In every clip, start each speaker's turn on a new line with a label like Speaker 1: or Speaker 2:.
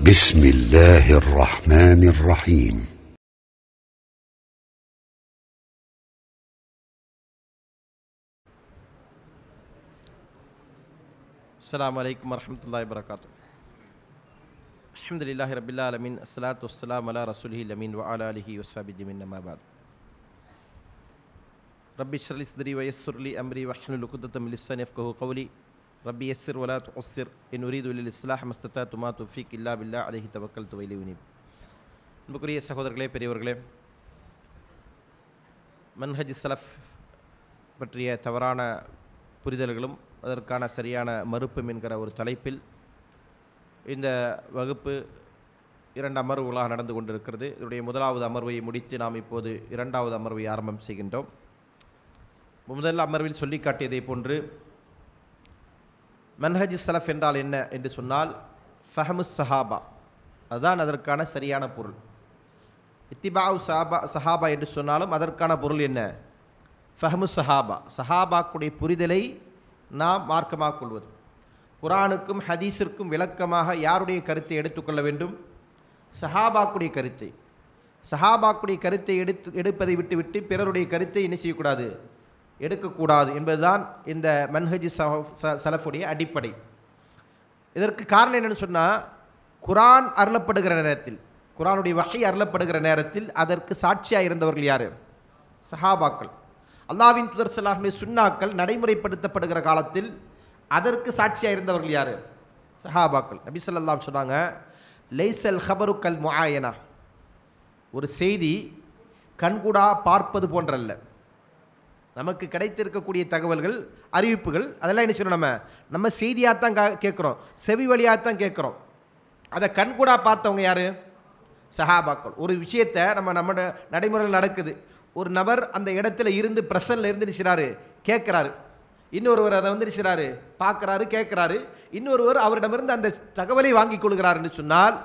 Speaker 1: بسم الله الرحمن الرحيم السلام عليكم ورحمة الله وبركاته الحمد لله رب العالمين الصلاة والسلام على رسوله الأمين وعلى آله وصحبه أجمعين أما بعد رب اشرح لي صدري ويسر لي أمري واحلل عقدة من لساني يفقهوا قولي ரப்பி எஸ்ஸிர் வலா துஸ்ஸிர் என் உரீது உலில் இஸ்லாஹ் மஸ்தா துமா துஃபிக் இல்லா பில்லா அலஹி தவக்கல் துவைலி உனிப் அன்புக்குரிய சகோதரர்களே பெரியவர்களே மன்ஹஜ் சலஃப் பற்றிய தவறான புரிதல்களும் அதற்கான சரியான மறுப்பும் என்கிற ஒரு தலைப்பில் இந்த வகுப்பு இரண்டு அமர்வுகளாக நடந்து கொண்டிருக்கிறது இதனுடைய முதலாவது அமர்வை முடித்து நாம் இப்போது இரண்டாவது அமர்வை ஆரம்பம் செய்கின்றோம் முதல் அமர்வில் சொல்லிக்காட்டியதை போன்று மன்ஹஜ் சலஃப் என்றால் என்ன என்று சொன்னால் ஃபஹமு சஹாபா அதுதான் அதற்கான சரியான பொருள் இத்திபாவு சஹாபா சஹாபா என்று சொன்னாலும் அதற்கான பொருள் என்ன ஃபஹமு சஹாபா சஹாபாக்குடைய புரிதலை நாம் மார்க்கமாக கொள்வது குரானுக்கும் ஹதீஸிற்கும் விளக்கமாக யாருடைய கருத்தை எடுத்துக்கொள்ள வேண்டும் சஹாபாக்குடைய கருத்தை சஹாபாக்குடைய கருத்தை எடுத்து எடுப்பதை விட்டுவிட்டு பிறருடைய கருத்தை என்ன செய்யக்கூடாது எடுக்கக்கூடாது என்பதுதான் இந்த மன்ஹஜி சலஃபுடைய அடிப்படை இதற்கு காரணம் என்னென்னு சொன்னால் குரான் அருளப்படுகிற நேரத்தில் குரானுடைய வகை அருளப்படுகிற நேரத்தில் அதற்கு சாட்சியாக இருந்தவர்கள் யார் சஹாபாக்கள் அல்லாவின் துதர் சலாஹுடைய சுண்ணாக்கள் நடைமுறைப்படுத்தப்படுகிற காலத்தில் அதற்கு சாட்சியாக இருந்தவர்கள் யார் சஹாபாக்கள் நபிசல்லாம் சொன்னாங்க லைசல் ஹபருக்கல் கல் முஆயனா ஒரு செய்தி கண்கூடா பார்ப்பது போன்றல்ல நமக்கு கிடைத்திருக்கக்கூடிய தகவல்கள் அறிவிப்புகள் அதெல்லாம் என்ன செய்யணும் நம்ம நம்ம செய்தியாக தான் கேட்குறோம் செவி வழியாக தான் கேட்குறோம் அதை கண்கூடாக பார்த்தவங்க யார் சஹாபாக்கள் ஒரு விஷயத்தை நம்ம நம்ம நடைமுறையில் நடக்குது ஒரு நபர் அந்த இடத்துல இருந்து பிரசனில் இருந்து நிற்கிறாரு கேட்குறாரு இன்னொருவர் அதை வந்து நிற்கிறாரு பார்க்குறாரு கேட்குறாரு இன்னொருவர் அவரிடமிருந்து அந்த தகவலை வாங்கி கொள்கிறாருன்னு சொன்னால்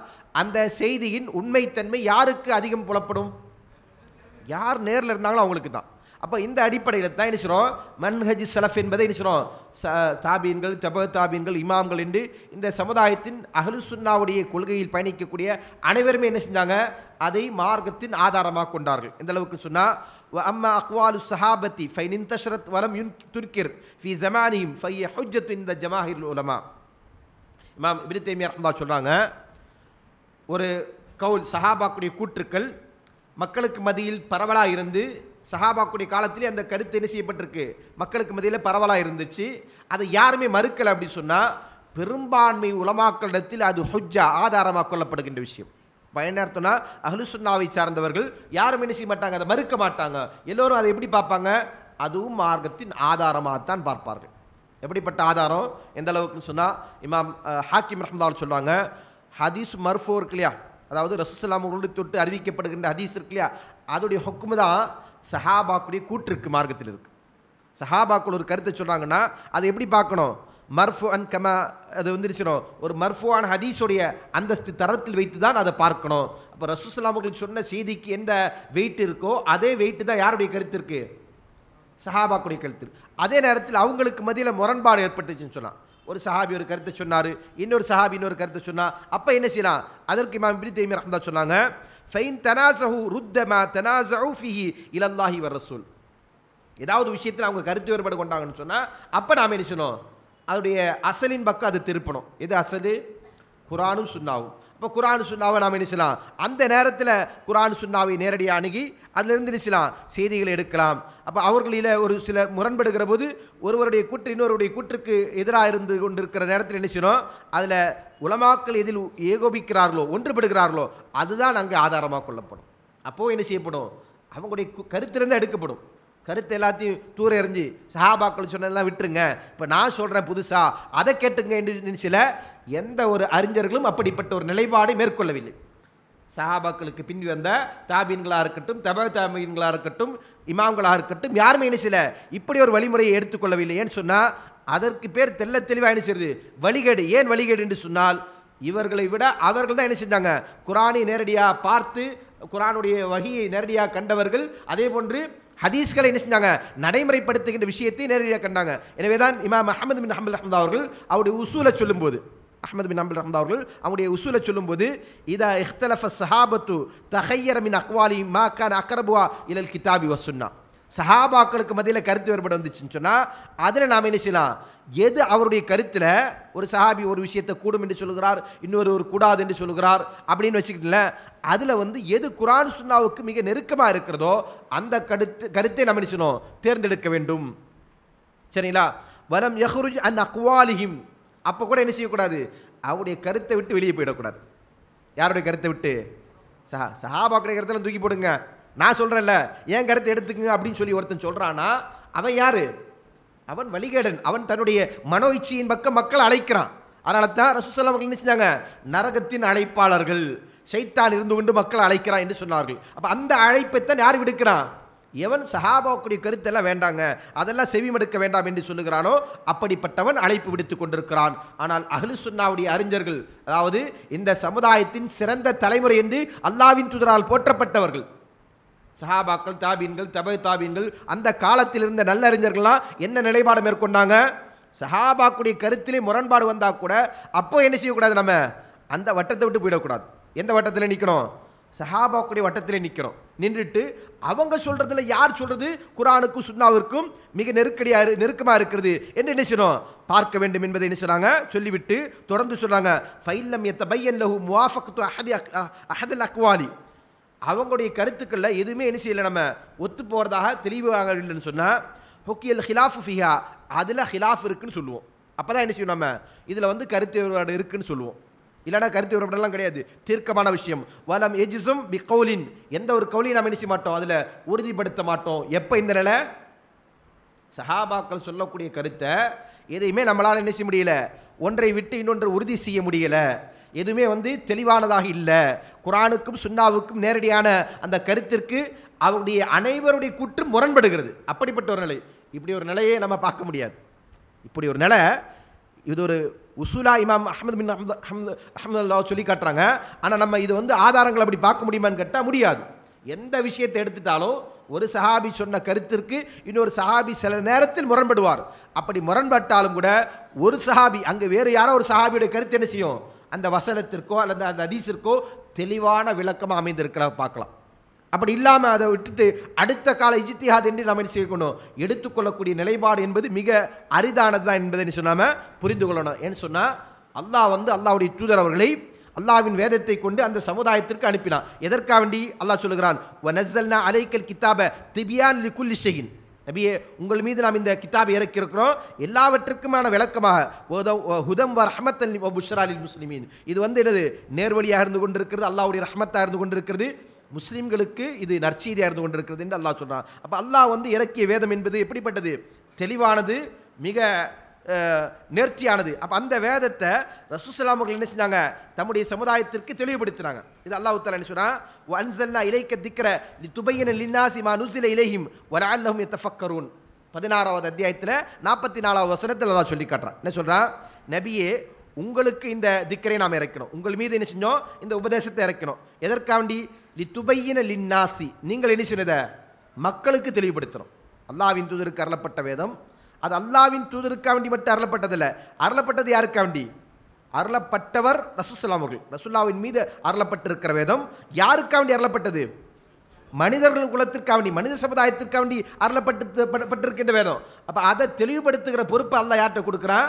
Speaker 1: அந்த செய்தியின் உண்மைத்தன்மை யாருக்கு அதிகம் புலப்படும் யார் நேரில் இருந்தாங்களோ அவங்களுக்கு தான் அப்போ இந்த அடிப்படையில் தான் என்ன செய்கிறோம் மன்ஹஜ் சலஃப் என்பதை என்ன செய்கிறோம் ச தாபீன்கள் தப தாபீன்கள் இமாம்கள் என்று இந்த சமுதாயத்தின் அகலு சுன்னாவுடைய கொள்கையில் பயணிக்கக்கூடிய அனைவருமே என்ன செஞ்சாங்க அதை மார்க்கத்தின் ஆதாரமாக கொண்டார்கள் எந்த அளவுக்கு சொன்னால் அம்மா அக்வாலு சஹாபத்தி ஃபை நின்தஷ்ரத் வலம் யுன் துர்கிர் ஃபி ஜமானியும் ஃபைய ஹுஜத்து இந்த ஜமாஹிர் உலமா இமாம் இபின் இருந்தா சொல்கிறாங்க ஒரு கவுல் சஹாபாக்குடைய கூற்றுக்கள் மக்களுக்கு மதியில் பரவலாக இருந்து சஹாபாக்குடைய காலத்திலே அந்த கருத்து என்ன செய்யப்பட்டிருக்கு மக்களுக்கு மத்தியில் பரவலாக இருந்துச்சு அதை யாருமே மறுக்கலை அப்படி சொன்னால் பெரும்பான்மை உலமாக்களிடத்தில் அது ஹொஜ்ஜா ஆதாரமாக கொள்ளப்படுகின்ற விஷயம் பயனர்த்தனா அஹ்லுசுன்னாவை சார்ந்தவர்கள் யாரும் என்ன செய்ய மாட்டாங்க அதை மறுக்க மாட்டாங்க எல்லோரும் அதை எப்படி பார்ப்பாங்க அதுவும் மார்க்கத்தின் ஆதாரமாகத்தான் பார்ப்பார்கள் எப்படிப்பட்ட ஆதாரம் எந்த அளவுக்குன்னு சொன்னால் இமாம் ஹாக்கிம் ரஹ்மதால் சொல்லுவாங்க ஹதீஸ் மர்ஃபோ இருக்கு இல்லையா அதாவது ரசூசலாம் தொட்டு அறிவிக்கப்படுகின்ற ஹதீஸ் இருக்கு இல்லையா அதோடைய ஹொக்குமு தான் சஹாபாக்குடைய கூற்றுக்கு மார்க்கத்தில் இருக்குது சஹாபாக்குள் ஒரு கருத்தை சொல்கிறாங்கன்னா அதை எப்படி பார்க்கணும் மர்ஃபு அன் கம அது வந்துருச்சிடும் ஒரு மர்ஃபுவான ஹதீஸுடைய அந்தஸ்து தரத்தில் வைத்து தான் அதை பார்க்கணும் அப்போ ரசூசலாமுக்கு சொன்ன செய்திக்கு எந்த வெயிட் இருக்கோ அதே வெயிட்டு தான் யாருடைய கருத்து இருக்குது சஹாபாக்குடைய கருத்து அதே நேரத்தில் அவங்களுக்கு மதியில் முரண்பாடு ஏற்பட்டுச்சுன்னு சொன்னால் ஒரு சஹாபி ஒரு கருத்தை சொன்னார் இன்னொரு சஹாபி இன்னொரு கருத்தை சொன்னால் அப்போ என்ன செய்யலாம் அதற்கு இமாம் பிரித்தேமியாக தேமி சொன்னாங்க ஃபைன் தனாசஹு ருத்தமா தனாசஹு ஃபிஹி இலல்லாஹி வர் ரசூல் ஏதாவது விஷயத்தில் அவங்க கருத்து வேறுபாடு கொண்டாங்கன்னு சொன்னால் அப்போ நாம் என்ன சொன்னோம் அதனுடைய அசலின் பக்கம் அது திருப்பணும் எது அசலு குரானும் சுண்ணாவும் இப்போ குரான் சுண்ணாவை நாம் நினைச்சலாம் அந்த நேரத்தில் குரான் சுண்ணாவை நேரடியாக அணுகி அதிலிருந்து நினைச்சலாம் செய்திகளை எடுக்கலாம் அப்போ அவர்களில் ஒரு சில முரண்படுகிற போது ஒருவருடைய கூற்று இன்னொருடைய கூற்றுக்கு எதிராக இருந்து கொண்டிருக்கிற நேரத்தில் நினைச்சிடும் அதில் உலமாக்கள் எதில் ஏகோபிக்கிறார்களோ ஒன்றுபடுகிறார்களோ அதுதான் அங்கே ஆதாரமாக கொள்ளப்படும் அப்போது என்ன செய்யப்படும் அவங்களுடைய கருத்திலிருந்து எடுக்கப்படும் கருத்து எல்லாத்தையும் தூர எறிஞ்சு சஹாபாக்கள் சொன்னதெல்லாம் விட்டுருங்க இப்போ நான் சொல்கிறேன் புதுசாக அதை கேட்டுங்க என்று சில எந்த ஒரு அறிஞர்களும் அப்படிப்பட்ட ஒரு நிலைப்பாடை மேற்கொள்ளவில்லை சஹாபாக்களுக்கு பின் வந்த தாபீன்களாக இருக்கட்டும் தப தாபீன்களாக இருக்கட்டும் இமாம்களாக இருக்கட்டும் யாருமே என்ன செய்யல இப்படி ஒரு வழிமுறையை எடுத்துக்கொள்ளவில்லை ஏன்னு சொன்னால் அதற்கு பேர் தெல்ல தெளிவாக என்ன செய்யுது வழிகேடு ஏன் வழிகேடு என்று சொன்னால் இவர்களை விட அவர்கள் தான் என்ன செஞ்சாங்க குரானை நேரடியாக பார்த்து குரானுடைய வகையை நேரடியாக கண்டவர்கள் அதே போன்று ஹதீஸ்களை என்ன செஞ்சாங்க நடைமுறைப்படுத்துகின்ற விஷயத்தை நேரடியாக கண்டாங்க எனவே தான் இமாம் அஹமது மின் அஹமது அஹமதா அவர்கள் அவருடைய உசூலை சொல்லும்போது அஹமது பின் அம்பல் ரஹ்மதா அவர்கள் அவங்களுடைய உசூலை சொல்லும்போது இதா இஹ்தலஃப சஹாபத்து தஹையர் மின் அக்வாலி மா கான் அக்ரபுவா இலல் கிதாபி வசுன்னா சஹாபாக்களுக்கு மத்தியில் கருத்து வேறுபாடு வந்துச்சுன்னு சொன்னால் அதில் நாம் என்ன செய்யலாம் எது அவருடைய கருத்தில் ஒரு சஹாபி ஒரு விஷயத்தை கூடும் என்று சொல்கிறார் இன்னொரு ஒரு கூடாது என்று சொல்கிறார் அப்படின்னு வச்சுக்கிட்டல அதில் வந்து எது குரான் சுன்னாவுக்கு மிக நெருக்கமாக இருக்கிறதோ அந்த கருத்து கருத்தை நம்ம என்ன செய்யணும் தேர்ந்தெடுக்க வேண்டும் சரிங்களா வலம் யஹ்ருஜ் அன் அக்வாலிஹிம் அப்போ கூட என்ன செய்யக்கூடாது அவருடைய கருத்தை விட்டு வெளியே போயிடக்கூடாது யாருடைய கருத்தை விட்டு சஹா சஹாபாக்குடைய கருத்தெல்லாம் தூக்கி போடுங்க நான் சொல்கிறேன்ல என் கருத்தை எடுத்துக்கங்க அப்படின்னு சொல்லி ஒருத்தன் சொல்கிறானா அவன் யார் அவன் வழிகேடன் அவன் தன்னுடைய மனோ இச்சியின் பக்கம் மக்கள் அழைக்கிறான் அதனால தான் ரசூசல்லாம் அவர்கள் என்ன செஞ்சாங்க நரகத்தின் அழைப்பாளர்கள் சைத்தான் இருந்து கொண்டு மக்கள் அழைக்கிறான் என்று சொன்னார்கள் அப்போ அந்த அழைப்பைத்தான் யார் விடுக்கிறான் எவன் சஹாபாக்குடைய கருத்தெல்லாம் வேண்டாங்க அதெல்லாம் செவிமடுக்க வேண்டாம் என்று சொல்லுகிறானோ அப்படிப்பட்டவன் அழைப்பு விடுத்து கொண்டிருக்கிறான் ஆனால் அகலு சுன்னாவுடைய அறிஞர்கள் அதாவது இந்த சமுதாயத்தின் சிறந்த தலைமுறை என்று அல்லாவின் துதரால் போற்றப்பட்டவர்கள் சஹாபாக்கள் தாபீன்கள் தபை தாபீன்கள் அந்த காலத்தில் இருந்த நல்ல அறிஞர்கள்லாம் என்ன நிலைப்பாடு மேற்கொண்டாங்க சஹாபாக்குடைய கருத்திலே முரண்பாடு வந்தால் கூட அப்போ என்ன செய்யக்கூடாது நம்ம அந்த வட்டத்தை விட்டு போயிடக்கூடாது எந்த வட்டத்தில் நிற்கணும் சஹாபாக்குடைய வட்டத்திலே நிற்கிறோம் நின்றுட்டு அவங்க சொல்கிறதுல யார் சொல்கிறது குரானுக்கும் சுன்னாவிற்கும் மிக நெருக்கடியாக நெருக்கமாக இருக்கிறது என்று என்ன செய்யணும் பார்க்க வேண்டும் என்பதை என்ன சொன்னாங்க சொல்லிவிட்டு தொடர்ந்து சொன்னாங்க ஃபைல்லம் எத்த பையன் லஹு முவாஃபக்து அஹதி அஹதல் அக்வாலி அவங்களுடைய கருத்துக்களில் எதுவுமே என்ன செய்யலை நம்ம ஒத்து போகிறதாக தெளிவாக இல்லைன்னு சொன்னால் ஹொக்கியல் ஹிலாஃபு ஃபிஹா அதில் ஹிலாஃப் இருக்குன்னு சொல்லுவோம் அப்போ தான் என்ன செய்வோம் நம்ம இதில் வந்து கருத்து வேறுபாடு இருக்குன்னு சொல்லுவோம் இல்லைனா கருத்து வேறுபாடெல்லாம் கிடையாது தீர்க்கமான விஷயம் வலம் எஜிசும் பி கவுலின் எந்த ஒரு கவுலையும் நாம் என்ன மாட்டோம் அதில் உறுதிப்படுத்த மாட்டோம் எப்போ இந்த நிலை சஹாபாக்கள் சொல்லக்கூடிய கருத்தை எதையுமே நம்மளால் என்ன செய்ய முடியல ஒன்றை விட்டு இன்னொன்று உறுதி செய்ய முடியலை எதுவுமே வந்து தெளிவானதாக இல்லை குரானுக்கும் சுண்ணாவுக்கும் நேரடியான அந்த கருத்திற்கு அவருடைய அனைவருடைய கூற்று முரண்படுகிறது அப்படிப்பட்ட ஒரு நிலை இப்படி ஒரு நிலையை நம்ம பார்க்க முடியாது இப்படி ஒரு நிலை இது ஒரு உசூலா இமாம் அஹமது பின் அஹமது அஹமது அல்லா சொல்லி காட்டுறாங்க ஆனால் நம்ம இது வந்து ஆதாரங்கள் அப்படி பார்க்க முடியுமான்னு கேட்டால் முடியாது எந்த விஷயத்தை எடுத்துட்டாலும் ஒரு சஹாபி சொன்ன கருத்திற்கு இன்னொரு சஹாபி சில நேரத்தில் முரண்படுவார் அப்படி முரண்பட்டாலும் கூட ஒரு சஹாபி அங்கே வேறு யாரோ ஒரு சஹாபியுடைய கருத்து என்ன செய்யும் அந்த வசனத்திற்கோ அல்லது அந்த அதிசிற்கோ தெளிவான விளக்கமாக அமைந்திருக்கிற பார்க்கலாம் அப்படி இல்லாமல் அதை விட்டுட்டு அடுத்த கால இஜித்திஹாத் என்று நம்ம செய்யணும் எடுத்துக்கொள்ளக்கூடிய நிலைப்பாடு என்பது மிக அரிதானது தான் என்பதை சொன்னாமல் புரிந்து கொள்ளணும் ஏன்னு சொன்னால் அல்லாஹ் வந்து அல்லாஹுடைய தூதர் அவர்களை அல்லாவின் வேதத்தை கொண்டு அந்த சமுதாயத்திற்கு அனுப்பினான் எதற்காக வேண்டி அல்லாஹ் சொல்லுகிறான் அலைக்கல் கித்தாப திபியான் லிகுல் இசையின் நபியே உங்கள் மீது நாம் இந்த கிதாபை இறக்கியிருக்கிறோம் எல்லாவற்றுக்குமான விளக்கமாக ஹுதம் வ ரஹமத்தன் புஷ்ராலில் முஸ்லிமீன் இது வந்து எனது நேர்வழியாக இருந்து கொண்டிருக்கிறது அல்லாவுடைய ரஹமத்தாக இருந்து கொண்டிருக்கிறது முஸ்லீம்களுக்கு இது நற்செய்தியாக இருந்து கொண்டிருக்கிறது என்று அல்லாஹ் சொல்கிறான் அப்போ அல்லாஹ் வந்து இறக்கிய வேதம் என்பது எப்படிப்பட்டது தெளிவானது மிக நேர்த்தியானது அப்போ அந்த வேதத்தை ரசூசலாமர்கள் அவர்கள் என்ன செஞ்சாங்க தம்முடைய சமுதாயத்திற்கு தெளிவுபடுத்தினாங்க இது அல்லாஹ் தாலா என்ன சொன்னா அன்சல்லா இலைக்க திக்கிற துபையின லின்னாசி மா நுசில இலையும் வலால்லஹும் எத்தஃபக்கரூன் பதினாறாவது அத்தியாயத்தில் நாற்பத்தி நாலாவது வசனத்தில் அல்லாஹ் சொல்லி காட்டுறான் என்ன சொல்கிறான் நபியே உங்களுக்கு இந்த திக்கரை நாம் இறக்கணும் உங்கள் மீது என்ன செஞ்சோம் இந்த உபதேசத்தை இறக்கணும் எதற்காண்டி லித்துபையின லின்னாசி நீங்கள் என்ன செய்யத மக்களுக்கு தெளிவுபடுத்தணும் அல்லாவின் தூதருக்கு அருளப்பட்ட வேதம் அது அல்லாவின் தூதருக்கா வேண்டி மட்டும் அருளப்பட்டதில்லை அருளப்பட்டது யாருக்கா வேண்டி அருளப்பட்டவர் ரசூசலாம் அவர்கள் ரசுல்லாவின் மீது அருளப்பட்டிருக்கிற வேதம் யாருக்கா வேண்டி அருளப்பட்டது மனிதர்கள் குலத்திற்காக வேண்டி மனித சமுதாயத்திற்காக வேண்டி அருளப்பட்டு பட்டிருக்கின்ற வேதம் அப்போ அதை தெளிவுபடுத்துகிற பொறுப்பு அல்ல யார்கிட்ட கொடுக்குறான்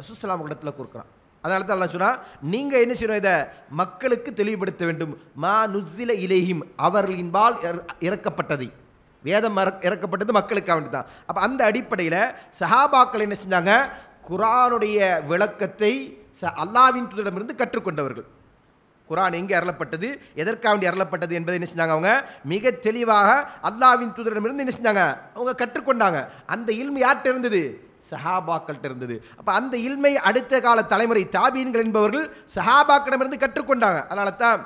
Speaker 1: ரசூசல்லாம் இடத்துல கொடுக்குறான் அதனால தான் அல்லா சொன்னால் நீங்கள் என்ன செய்யணும் இதை மக்களுக்கு தெளிவுபடுத்த வேண்டும் மா நுசில இலேஹிம் அவர்களின்பால் இறக்கப்பட்டதை வேதம் இறக்கப்பட்டது மக்களுக்காக வேண்டி தான் அப்போ அந்த அடிப்படையில் சஹாபாக்கள் என்ன செஞ்சாங்க குரானுடைய விளக்கத்தை ச அல்லாவின் துதரிடமிருந்து கற்றுக்கொண்டவர்கள் குரான் எங்கே அறளப்பட்டது எதற்காக வேண்டி அறளப்பட்டது என்பதை என்ன செஞ்சாங்க அவங்க மிக தெளிவாக அல்லாவின் தூதரிடமிருந்து என்ன செஞ்சாங்க அவங்க கற்றுக்கொண்டாங்க அந்த இல்மு யார்கிட்ட இருந்தது சஹாபாக்கள்கிட்ட இருந்தது அப்போ அந்த இல்மை அடுத்த கால தலைமுறை தாபீன்கள் என்பவர்கள் சஹாபாக்கிடமிருந்து கற்றுக்கொண்டாங்க அதனால தான்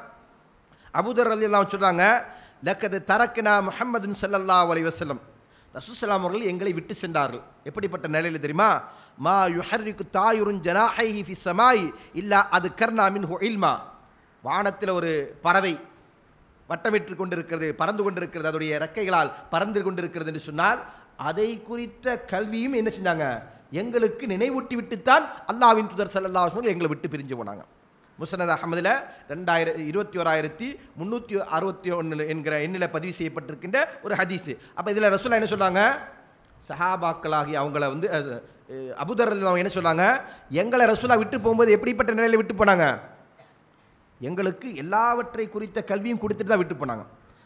Speaker 1: அபுதர் அலி எல்லாம் சொல்கிறாங்க லக்கது தரக்குனா முஹம்மதுன் சல்லல்லா அலி வசலம் ரசூசலாம் அவர்கள் எங்களை விட்டு சென்றார்கள் எப்படிப்பட்ட நிலையில் தெரியுமா மா யுஹர்ரிக்கு தாயுருன் ஜனாஹி ஃபி சமாய் இல்லா அது கர்ணாமின் மின் ஹொயில்மா வானத்தில் ஒரு பறவை வட்டமிட்டு கொண்டிருக்கிறது பறந்து கொண்டிருக்கிறது அதோடைய ரெக்கைகளால் பறந்து கொண்டிருக்கிறது என்று சொன்னால் அதை குறித்த கல்வியும் என்ன செஞ்சாங்க எங்களுக்கு நினைவூட்டி விட்டுத்தான் அல்லாவின் துதர் சல்லா எங்களை விட்டு பிரிஞ்சு போனாங்க முசனத் அகமதில் ரெண்டாயிரம் இருபத்தி ஓராயிரத்தி முந்நூற்றி அறுபத்தி ஒன்று என்கிற எண்ணில் பதிவு செய்யப்பட்டிருக்கின்ற ஒரு ஹதீஸு அப்போ இதில் ரசூலா என்ன சொன்னாங்க சஹாபாக்களாகி அவங்கள வந்து அபுதர் அவங்க என்ன சொன்னாங்க எங்களை ரசூலா விட்டு போகும்போது எப்படிப்பட்ட நிலையில் விட்டு போனாங்க எங்களுக்கு எல்லாவற்றை குறித்த கல்வியும் கொடுத்துட்டு தான் விட்டு போனாங்க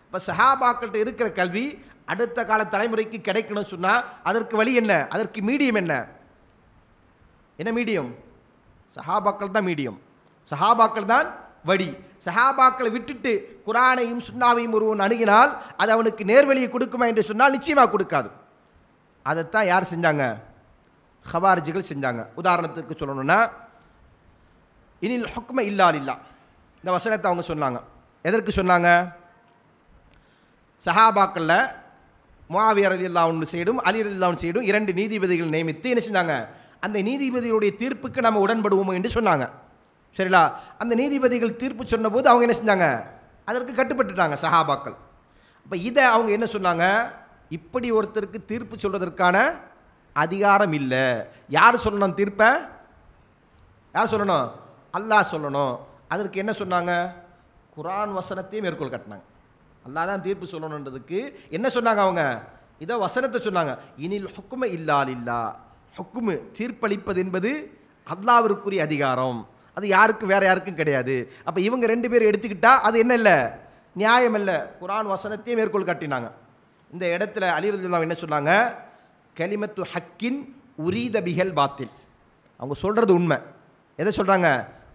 Speaker 1: இப்போ சஹாபாக்கள்கிட்ட இருக்கிற கல்வி அடுத்த கால தலைமுறைக்கு கிடைக்கணும் சொன்னால் அதற்கு வழி என்ன அதற்கு மீடியம் என்ன என்ன மீடியம் சஹாபாக்கள் தான் மீடியம் சஹாபாக்கள் தான் வழி சஹாபாக்களை விட்டுட்டு குரானையும் சுண்ணாவையும் ஒருவன் அணுகினால் அது அவனுக்கு நேர்வழியை கொடுக்குமா என்று சொன்னால் நிச்சயமாக கொடுக்காது அதைத்தான் யார் செஞ்சாங்க ஹவாரிஜிகள் செஞ்சாங்க உதாரணத்துக்கு சொல்லணும்னா இனில் ஹொக்ம இல்லால் இல்லா இந்த வசனத்தை அவங்க சொன்னாங்க எதற்கு சொன்னாங்க சஹாபாக்களில் முவாவியர் அலி ஒன்று சைடும் அலி அல்லாவுன் சைடும் இரண்டு நீதிபதிகள் நியமித்து என்ன செஞ்சாங்க அந்த நீதிபதிகளுடைய தீர்ப்புக்கு நம்ம உடன்படுவோம் என்று சொன்னாங்க சரிங்களா அந்த நீதிபதிகள் தீர்ப்பு சொன்னபோது அவங்க என்ன செஞ்சாங்க அதற்கு கட்டுப்பட்டுட்டாங்க சஹாபாக்கள் அப்போ இதை அவங்க என்ன சொன்னாங்க இப்படி ஒருத்தருக்கு தீர்ப்பு சொல்வதற்கான அதிகாரம் இல்லை யார் சொல்லணும் தீர்ப்பை யார் சொல்லணும் அல்லாஹ் சொல்லணும் அதற்கு என்ன சொன்னாங்க குரான் வசனத்தையும் மேற்கோள் கட்டினாங்க அல்லா தான் தீர்ப்பு சொல்லணுன்றதுக்கு என்ன சொன்னாங்க அவங்க இதை வசனத்தை சொன்னாங்க இனில் ஹுக்கும இல்லால் இல்லா ஹுக்குமு தீர்ப்பளிப்பது என்பது அல்லாவிற்குரிய அதிகாரம் அது யாருக்கும் வேற யாருக்கும் கிடையாது அப்போ இவங்க ரெண்டு பேரும் எடுத்துக்கிட்டா அது என்ன இல்லை நியாயம் இல்லை குரான் வசனத்தையும் மேற்கோள் காட்டினாங்க இந்த இடத்துல அலிவல்லாம் என்ன சொன்னாங்க கலிமத்து ஹக்கின் உரீத பிகல் பாத்தில் அவங்க சொல்கிறது உண்மை எதை சொல்கிறாங்க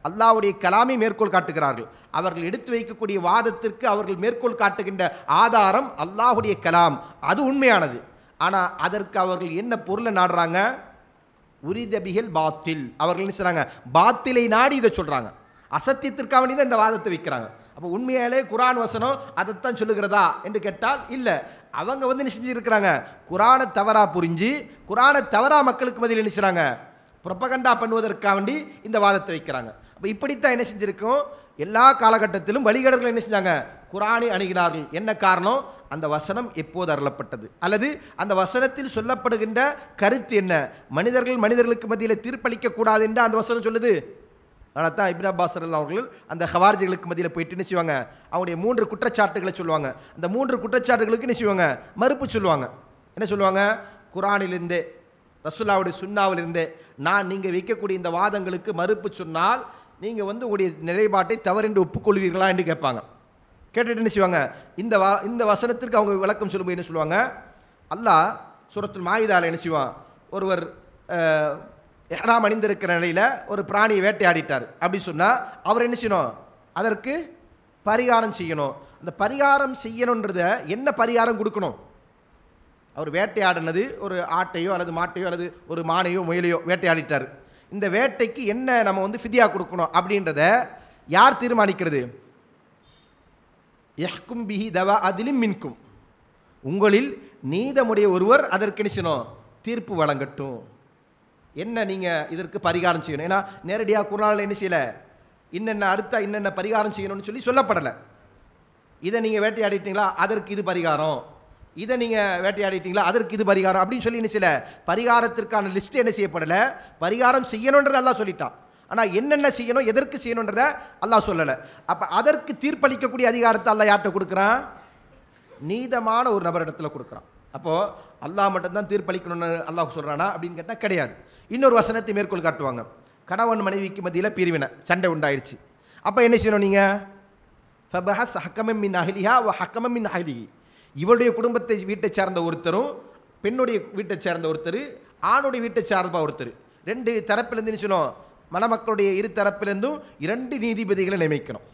Speaker 1: அல்லாவுடைய கலாமை மேற்கோள் காட்டுகிறார்கள் அவர்கள் எடுத்து வைக்கக்கூடிய வாதத்திற்கு அவர்கள் மேற்கோள் காட்டுகின்ற ஆதாரம் அல்லாஹுடைய கலாம் அது உண்மையானது ஆனால் அதற்கு அவர்கள் என்ன பொருளை நாடுறாங்க உரிதபிகள் பாத்தில் அவர்கள் என்ன செய்கிறாங்க பாத்திலை நாடி இதை சொல்கிறாங்க அசத்தியத்திற்காக வேண்டி தான் இந்த வாதத்தை வைக்கிறாங்க அப்போ உண்மையாலே குரான் வசனம் அதைத்தான் சொல்லுகிறதா என்று கேட்டால் இல்லை அவங்க வந்து என்ன செஞ்சுருக்கிறாங்க குரானை தவறாக புரிஞ்சு குரானை தவறாக மக்களுக்கு பதில் என்ன செய்கிறாங்க புரப்பகண்டா பண்ணுவதற்காக வேண்டி இந்த வாதத்தை வைக்கிறாங்க அப்போ இப்படித்தான் என்ன செஞ்சுருக்கோம் எல்லா காலகட்டத்திலும் வழிகடர்கள் என்ன செஞ்சாங்க குரானை அணுகினார்கள் என்ன காரணம் அந்த வசனம் எப்போது அருளப்பட்டது அல்லது அந்த வசனத்தில் சொல்லப்படுகின்ற கருத்து என்ன மனிதர்கள் மனிதர்களுக்கு மத்தியில் கூடாது என்று அந்த வசனம் சொல்லுது ஆனால் தான் இபின் அப்பாஸ் அவர்கள் அந்த ஹவார்ஜிகளுக்கு மத்தியில் போயிட்டு என்ன செய்வாங்க அவனுடைய மூன்று குற்றச்சாட்டுகளை சொல்லுவாங்க அந்த மூன்று குற்றச்சாட்டுகளுக்கு என்ன செய்வாங்க மறுப்பு சொல்லுவாங்க என்ன சொல்லுவாங்க குரானிலிருந்தே ரசுல்லாவுடைய சுண்ணாவிலிருந்தே நான் நீங்கள் வைக்கக்கூடிய இந்த வாதங்களுக்கு மறுப்பு சொன்னால் நீங்கள் வந்து உங்களுடைய நிலைப்பாட்டை தவறென்று ஒப்புக்கொள்வீர்களா என்று கேட்பாங்க கேட்டுட்டு என்ன செய்வாங்க இந்த வா இந்த வசனத்திற்கு அவங்க விளக்கம் சொல்லும்போது என்ன சொல்லுவாங்க அல்லாஹ் சுரத்தில் மாயுதால் என்ன செய்வான் ஒருவர் எஹராம் அணிந்திருக்கிற நிலையில் ஒரு பிராணியை வேட்டையாடிட்டார் அப்படி சொன்னால் அவர் என்ன செய்யணும் அதற்கு பரிகாரம் செய்யணும் அந்த பரிகாரம் செய்யணுன்றத என்ன பரிகாரம் கொடுக்கணும் அவர் வேட்டையாடினது ஒரு ஆட்டையோ அல்லது மாட்டையோ அல்லது ஒரு மானையோ முயலையோ வேட்டையாடிட்டார் இந்த வேட்டைக்கு என்ன நம்ம வந்து ஃபிதியாக கொடுக்கணும் அப்படின்றத யார் தீர்மானிக்கிறது எஹ்கும் பிஹி தவா அதிலும் மின்கும் உங்களில் நீதமுடைய ஒருவர் அதற்கு நிச்சயம் தீர்ப்பு வழங்கட்டும் என்ன நீங்கள் இதற்கு பரிகாரம் செய்யணும் ஏன்னா நேரடியாக குரலால் என்ன செய்யலை இன்னென்ன அறுத்தா இன்னென்ன பரிகாரம் செய்யணும்னு சொல்லி சொல்லப்படலை இதை நீங்கள் வேட்டையாடிட்டீங்களா அதற்கு இது பரிகாரம் இதை நீங்கள் வேட்டையாடிட்டீங்களா அதற்கு இது பரிகாரம் அப்படின்னு சொல்லி என்ன சில பரிகாரத்திற்கான லிஸ்ட் என்ன செய்யப்படலை பரிகாரம் செய்யணுன்றதை எல்லாம் சொல்லிட்டான் ஆனால் என்னென்ன செய்யணும் எதற்கு செய்யணுன்றத அல்லாஹ் சொல்லலை அப்போ அதற்கு தீர்ப்பளிக்கக்கூடிய அதிகாரத்தை அல்லாஹ் யார்கிட்ட கொடுக்குறான் நீதமான ஒரு நபரிடத்தில் கொடுக்குறான் அப்போது அல்லாஹ் மட்டும்தான் தீர்ப்பளிக்கணும்னு அல்லாஹ் சொல்கிறானா அப்படின்னு கேட்டால் கிடையாது இன்னொரு வசனத்தை மேற்கோள் காட்டுவாங்க கணவன் மனைவிக்கு மத்தியில் பிரிவினை சண்டை உண்டாயிடுச்சு அப்போ என்ன செய்யணும் நீங்கள் ஃபபஹஸ் ஹக்கமம் மின் அஹிலிஹா ஓ ஹக்கமம் மின் அஹிலிஹி இவருடைய குடும்பத்தை வீட்டை சார்ந்த ஒருத்தரும் பெண்ணுடைய வீட்டை சேர்ந்த ஒருத்தர் ஆணுடைய வீட்டை சார்பாக ஒருத்தர் ரெண்டு தரப்பிலேருந்து சொன்னோம் மணமக்களுடைய இரு தரப்பிலேருந்தும் இரண்டு நீதிபதிகளை நியமிக்கணும்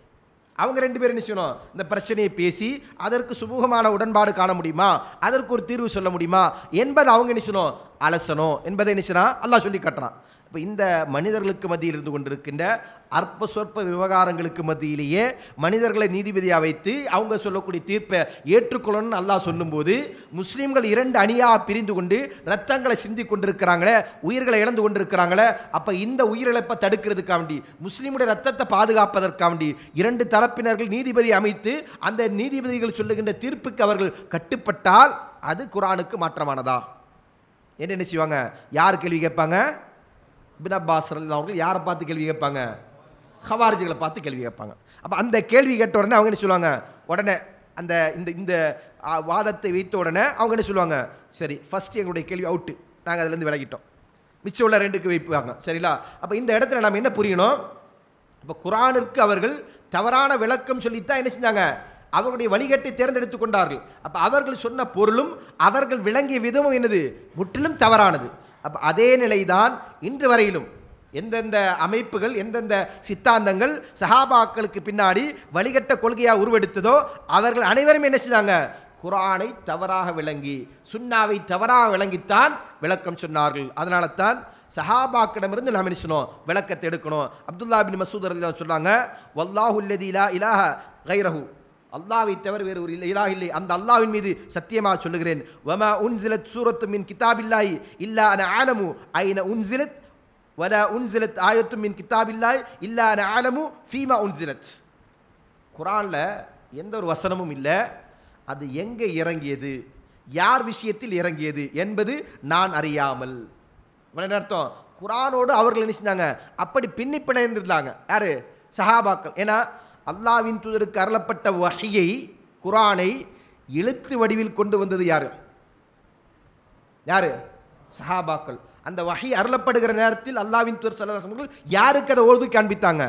Speaker 1: அவங்க ரெண்டு பேரும் என்ன செய்யணும் இந்த பிரச்சனையை பேசி அதற்கு சுமூகமான உடன்பாடு காண முடியுமா அதற்கு ஒரு தீர்வு சொல்ல முடியுமா என்பதை அவங்க என்ன செய்யணும் அலசணும் என்பதை என்ன சொன்னால் அல்லா சொல்லி காட்டுறான் இப்போ இந்த மனிதர்களுக்கு மத்தியில் இருந்து கொண்டிருக்கின்ற அற்ப சொற்ப விவகாரங்களுக்கு மத்தியிலேயே மனிதர்களை நீதிபதியாக வைத்து அவங்க சொல்லக்கூடிய தீர்ப்பை ஏற்றுக்கொள்ளணும்னு அல்லாஹ் சொல்லும்போது முஸ்லீம்கள் இரண்டு அணியாக பிரிந்து கொண்டு ரத்தங்களை சிந்தி கொண்டிருக்கிறாங்களே உயிர்களை இழந்து கொண்டிருக்கிறாங்களே அப்போ இந்த உயிரிழப்பை தடுக்கிறதுக்காண்டி முஸ்லீமுடைய ரத்தத்தை பாதுகாப்பதற்காக வேண்டி இரண்டு தரப்பினர்கள் நீதிபதி அமைத்து அந்த நீதிபதிகள் சொல்லுகின்ற தீர்ப்புக்கு அவர்கள் கட்டுப்பட்டால் அது குரானுக்கு மாற்றமானதா என்ன என்ன செய்வாங்க யார் கேள்வி கேட்பாங்க பின் அப்பாஸ் அவர்கள் யாரை பார்த்து கேள்வி கேட்பாங்க ஹவாரிஜிகளை பார்த்து கேள்வி கேட்பாங்க அப்போ அந்த கேள்வி கேட்ட உடனே அவங்க என்ன சொல்லுவாங்க உடனே அந்த இந்த இந்த வாதத்தை வைத்த உடனே அவங்க என்ன சொல்லுவாங்க சரி ஃபஸ்ட்டு எங்களுடைய கேள்வி அவுட்டு நாங்கள் அதுலேருந்து விலகிட்டோம் மிச்சம் உள்ள ரெண்டுக்கு வைப்பாங்க சரிங்களா அப்போ இந்த இடத்துல நம்ம என்ன புரியணும் இப்போ குரானிற்கு அவர்கள் தவறான விளக்கம் சொல்லித்தான் என்ன செஞ்சாங்க அவர்களுடைய வழிகட்டை தேர்ந்தெடுத்து கொண்டார்கள் அப்போ அவர்கள் சொன்ன பொருளும் அவர்கள் விளங்கிய விதமும் என்னது முற்றிலும் தவறானது அப்போ அதே நிலைதான் இன்று வரையிலும் எந்தெந்த அமைப்புகள் எந்தெந்த சித்தாந்தங்கள் சஹாபாக்களுக்கு பின்னாடி வழிகட்ட கொள்கையாக உருவெடுத்ததோ அவர்கள் அனைவரும் என்ன செய்தாங்க குரானை தவறாக விளங்கி சுண்ணாவை தவறாக விளங்கித்தான் விளக்கம் சொன்னார்கள் அதனால தான் சஹாபாக்கிடமிருந்து நாம் சொன்னோம் விளக்கத்தை எடுக்கணும் அப்துல்லா பின் சொன்னாங்க வல்லாஹுல்லதி இலா இலாஹ கைரஹு அல்லாவை தவிர வேறு ஒரு இலா இல்லை அந்த அல்லாவின் மீது சத்தியமாக சொல்லுகிறேன் வம உன்சிலத் சூரத்து மின் கிதாபில்லாய் இல்லா அன ஆலமு ஐன உன்சிலத் வல உன்சிலத் ஆயத்து மின் கிதாபில்லாய் இல்லா அன ஆலமு ஃபீமா உன்சிலத் குரானில் எந்த ஒரு வசனமும் இல்லை அது எங்கே இறங்கியது யார் விஷயத்தில் இறங்கியது என்பது நான் அறியாமல் என்ன அர்த்தம் குரானோடு அவர்கள் என்ன செஞ்சாங்க அப்படி பின்னி பிணைந்திருந்தாங்க யார் சஹாபாக்கள் ஏன்னா அல்லாவின் தூதருக்கு அருளப்பட்ட வகையை குரானை எழுத்து வடிவில் கொண்டு வந்தது யார் யார் சஹாபாக்கள் அந்த வகை அருளப்படுகிற நேரத்தில் அல்லாவின் தூதர் சல்லாசமர்கள் யாருக்கு அதை ஓதி காண்பித்தாங்க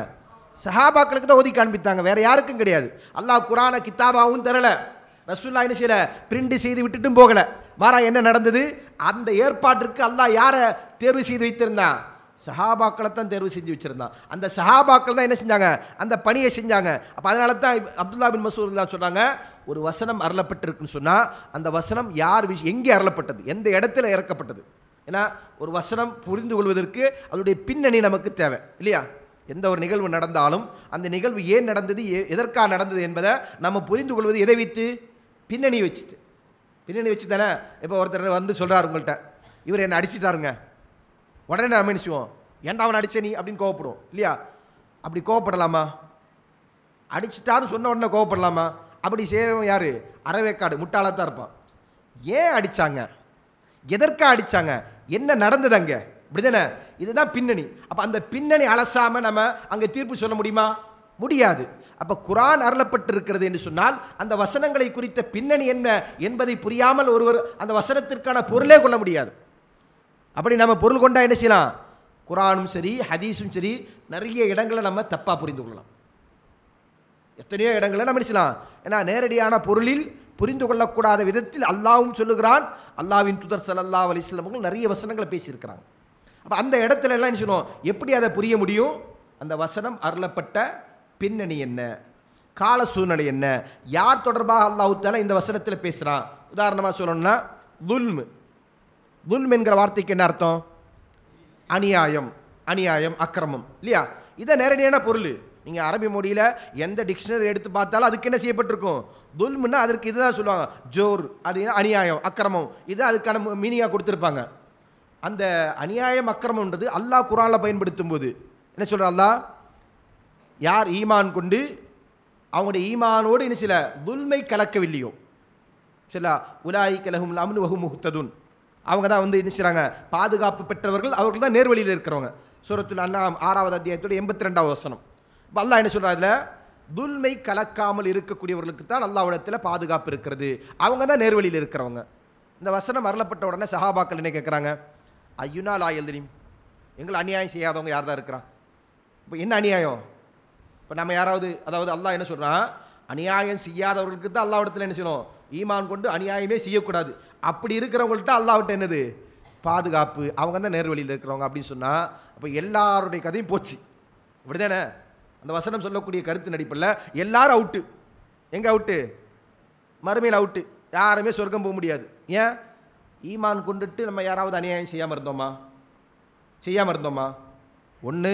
Speaker 1: சஹாபாக்களுக்கு தான் ஓதி காண்பித்தாங்க வேறு யாருக்கும் கிடையாது அல்லாஹ் குரானை கித்தாபாவும் தரலை ரசூல்லா என்ன செய்யல பிரிண்ட் செய்து விட்டுட்டும் போகலை மாறா என்ன நடந்தது அந்த ஏற்பாட்டிற்கு அல்லாஹ் யாரை தேர்வு செய்து வைத்திருந்தான் சஹாபாக்களை தான் தேர்வு செஞ்சு வச்சுருந்தான் அந்த சஹாபாக்கள் தான் என்ன செஞ்சாங்க அந்த பணியை செஞ்சாங்க அப்போ அதனால தான் அப்துல்லா பின் மசூர் தான் சொன்னாங்க ஒரு வசனம் அருளப்பட்டிருக்குன்னு சொன்னால் அந்த வசனம் யார் விஷ் எங்கே அருளப்பட்டது எந்த இடத்துல இறக்கப்பட்டது ஏன்னா ஒரு வசனம் புரிந்து கொள்வதற்கு அதனுடைய பின்னணி நமக்கு தேவை இல்லையா எந்த ஒரு நிகழ்வு நடந்தாலும் அந்த நிகழ்வு ஏன் நடந்தது எதற்காக நடந்தது என்பதை நம்ம புரிந்து கொள்வது எதை வைத்து பின்னணி வச்சுட்டு பின்னணி வச்சு தானே இப்போ ஒருத்தர் வந்து சொல்கிறார் உங்கள்கிட்ட இவர் என்னை அடிச்சிட்டாருங்க உடனே நான் நினச்சிவோம் ஏன்டா அவன் அடித்த நீ அப்படின்னு கோவப்படுவோம் இல்லையா அப்படி கோவப்படலாமா அடிச்சிட்டான்னு சொன்ன உடனே கோவப்படலாமா அப்படி செய்கிறவன் யார் அறவேக்காடு முட்டாளாக தான் இருப்பான் ஏன் அடித்தாங்க எதற்காக அடித்தாங்க என்ன நடந்தது அங்கே இப்படிதானே இதுதான் பின்னணி அப்போ அந்த பின்னணி அலசாமல் நம்ம அங்கே தீர்ப்பு சொல்ல முடியுமா முடியாது அப்போ குரான் அருளப்பட்டிருக்கிறது என்று சொன்னால் அந்த வசனங்களை குறித்த பின்னணி என்ன என்பதை புரியாமல் ஒருவர் அந்த வசனத்திற்கான பொருளே கொள்ள முடியாது அப்படி நம்ம பொருள் கொண்டால் என்ன செய்யலாம் குரானும் சரி ஹதீஸும் சரி நிறைய இடங்களை நம்ம தப்பாக புரிந்து கொள்ளலாம் எத்தனையோ இடங்களை நம்ம செய்யலாம் ஏன்னா நேரடியான பொருளில் புரிந்து கொள்ளக்கூடாத விதத்தில் அல்லாவும் சொல்லுகிறான் அல்லாவின் துதர் சல்லா அலிஸ்லாமங்கள் நிறைய வசனங்களை பேசியிருக்கிறாங்க அப்போ அந்த இடத்துல எல்லாம் என்ன சொல்லுவோம் எப்படி அதை புரிய முடியும் அந்த வசனம் அருளப்பட்ட பின்னணி என்ன கால சூழ்நிலை என்ன யார் தொடர்பாக அல்லாஹூத்தால இந்த வசனத்தில் பேசுகிறான் உதாரணமாக சொல்லணும்னா துல்மு துல்ம் என்கிற வார்த்தைக்கு என்ன அர்த்தம் அநியாயம் அநியாயம் அக்கிரமம் இல்லையா இதை நேரடியான பொருள் நீங்கள் அரபி மொழியில் எந்த டிக்ஷனரி எடுத்து பார்த்தாலும் அதுக்கு என்ன செய்யப்பட்டிருக்கும் துல்முன்னா அதற்கு இதுதான் சொல்லுவாங்க ஜோர் அது அநியாயம் அக்கிரமம் இது அதுக்கான மீனிங்காக கொடுத்துருப்பாங்க அந்த அநியாயம் அக்கிரமன்றது அல்லாஹ் குரானில் பயன்படுத்தும் போது என்ன சொல்கிற அல்லா யார் ஈமான் கொண்டு அவங்களுடைய ஈமானோடு இன்னும் சில துல்மை கலக்கவில்லையோ சில உலாய் கலகும் அம்னு வகு முகுத்ததுன் அவங்க தான் வந்து என்ன செய்கிறாங்க பாதுகாப்பு பெற்றவர்கள் அவர்கள் தான் நேர்வழியில் இருக்கிறவங்க சூரத்துல் அண்ணா ஆறாவது அத்தியாயத்தோட எண்பத்தி ரெண்டாவது வசனம் இப்போ அல்லா என்ன சொல்கிறார் அதில் துல்மை கலக்காமல் இருக்கக்கூடியவர்களுக்கு தான் உலகத்தில் பாதுகாப்பு இருக்கிறது அவங்க தான் நேர்வழியில் இருக்கிறவங்க இந்த வசனம் வரலப்பட்ட உடனே சஹாபாக்கள் என்ன கேட்குறாங்க ஐயுனா லா எழுதினீம் எங்களை அநியாயம் செய்யாதவங்க யார் தான் இருக்கிறான் இப்போ என்ன அநியாயம் இப்போ நம்ம யாராவது அதாவது அல்லா என்ன சொல்கிறான் அநியாயம் செய்யாதவர்களுக்கு தான் அல்லாவிடத்தில் என்ன செய்யணும் ஈமான் கொண்டு அநியாயமே செய்யக்கூடாது அப்படி இருக்கிறவங்கள்ட்ட அல்லாவிட்ட என்னது பாதுகாப்பு அவங்க தான் நேர்வழியில் இருக்கிறவங்க அப்படின்னு சொன்னால் அப்போ எல்லாருடைய கதையும் போச்சு இப்படி தானே அந்த வசனம் சொல்லக்கூடிய கருத்து நடிப்பில் எல்லாரும் அவுட்டு எங்கே அவுட்டு மறுமையில் அவுட்டு யாருமே சொர்க்கம் போக முடியாது ஏன் ஈமான் கொண்டுட்டு நம்ம யாராவது அநியாயம் செய்யாமல் இருந்தோமா செய்யாமல் இருந்தோமா ஒன்று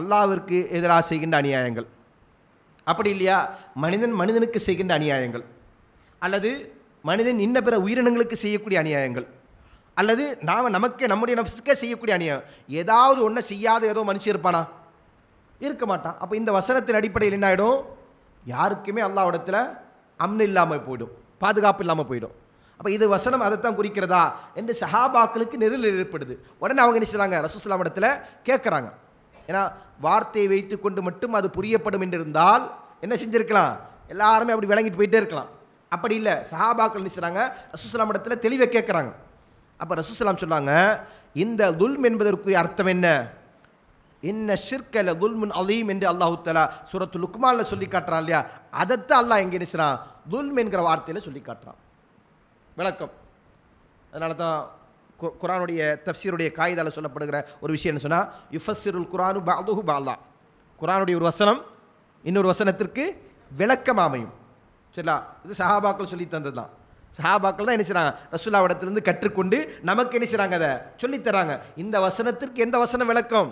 Speaker 1: அல்லாவிற்கு எதிராக செய்கின்ற அநியாயங்கள் அப்படி இல்லையா மனிதன் மனிதனுக்கு செய்கின்ற அநியாயங்கள் அல்லது மனிதன் இன்ன பிற உயிரினங்களுக்கு செய்யக்கூடிய அநியாயங்கள் அல்லது நாம் நமக்கே நம்முடைய நஃப்ஸுக்கே செய்யக்கூடிய அநியாயம் ஏதாவது ஒன்றை செய்யாத ஏதோ மனுஷன் இருப்பானா இருக்க மாட்டான் அப்போ இந்த வசனத்தின் அடிப்படையில் என்ன ஆகிடும் யாருக்குமே அல்லாவிடத்தில் அம்னு இல்லாமல் போயிடும் பாதுகாப்பு இல்லாமல் போயிடும் அப்போ இது வசனம் அதைத்தான் குறிக்கிறதா என்று சஹாபாக்களுக்கு நெருள் ஏற்படுது உடனே அவங்க என்ன செய்கிறாங்க ரசூஸ்லாம் இடத்துல கேட்குறாங்க ஏன்னா வார்த்தையை வைத்து கொண்டு மட்டும் அது புரியப்படும் என்று இருந்தால் என்ன செஞ்சுருக்கலாம் எல்லாருமே அப்படி விளங்கிட்டு போயிட்டே இருக்கலாம் அப்படி இல்லை சஹாபாக்கள் நினைச்சாங்க ரசூசலாம் இடத்துல தெளிவை கேட்குறாங்க அப்போ ரசூசலாம் சொன்னாங்க இந்த துல்ம் என்பதற்குரிய அர்த்தம் என்ன என்ன ஷிர்கல துல்முன் அலீம் என்று அல்லாஹு தலா சுரத்து லுக்மானில் சொல்லி காட்டுறான் இல்லையா அதைத்தான் அல்லாஹ் எங்கே நினைச்சான் துல்ம் என்கிற வார்த்தையில் சொல்லி காட்டுறான் விளக்கம் அதனால தான் குரானுடைய தஃப்சீருடைய காகிதால் சொல்லப்படுகிற ஒரு விஷயம் என்ன சொன்னால் யுஃபஸ்ஸிருல் குரானு பாதுஹு பால்தா குரானுடைய ஒரு வசனம் இன்னொரு வசனத்திற்கு விளக்கம் அமையும் சரிங்களா இது சஹாபாக்கள் சொல்லி தந்தது தான் சஹாபாக்கள் தான் என்ன செய்கிறாங்க ரசுல்லாவிடத்திலிருந்து கற்றுக்கொண்டு நமக்கு என்ன செய்கிறாங்க அதை சொல்லித்தராங்க இந்த வசனத்திற்கு எந்த வசனம் விளக்கம்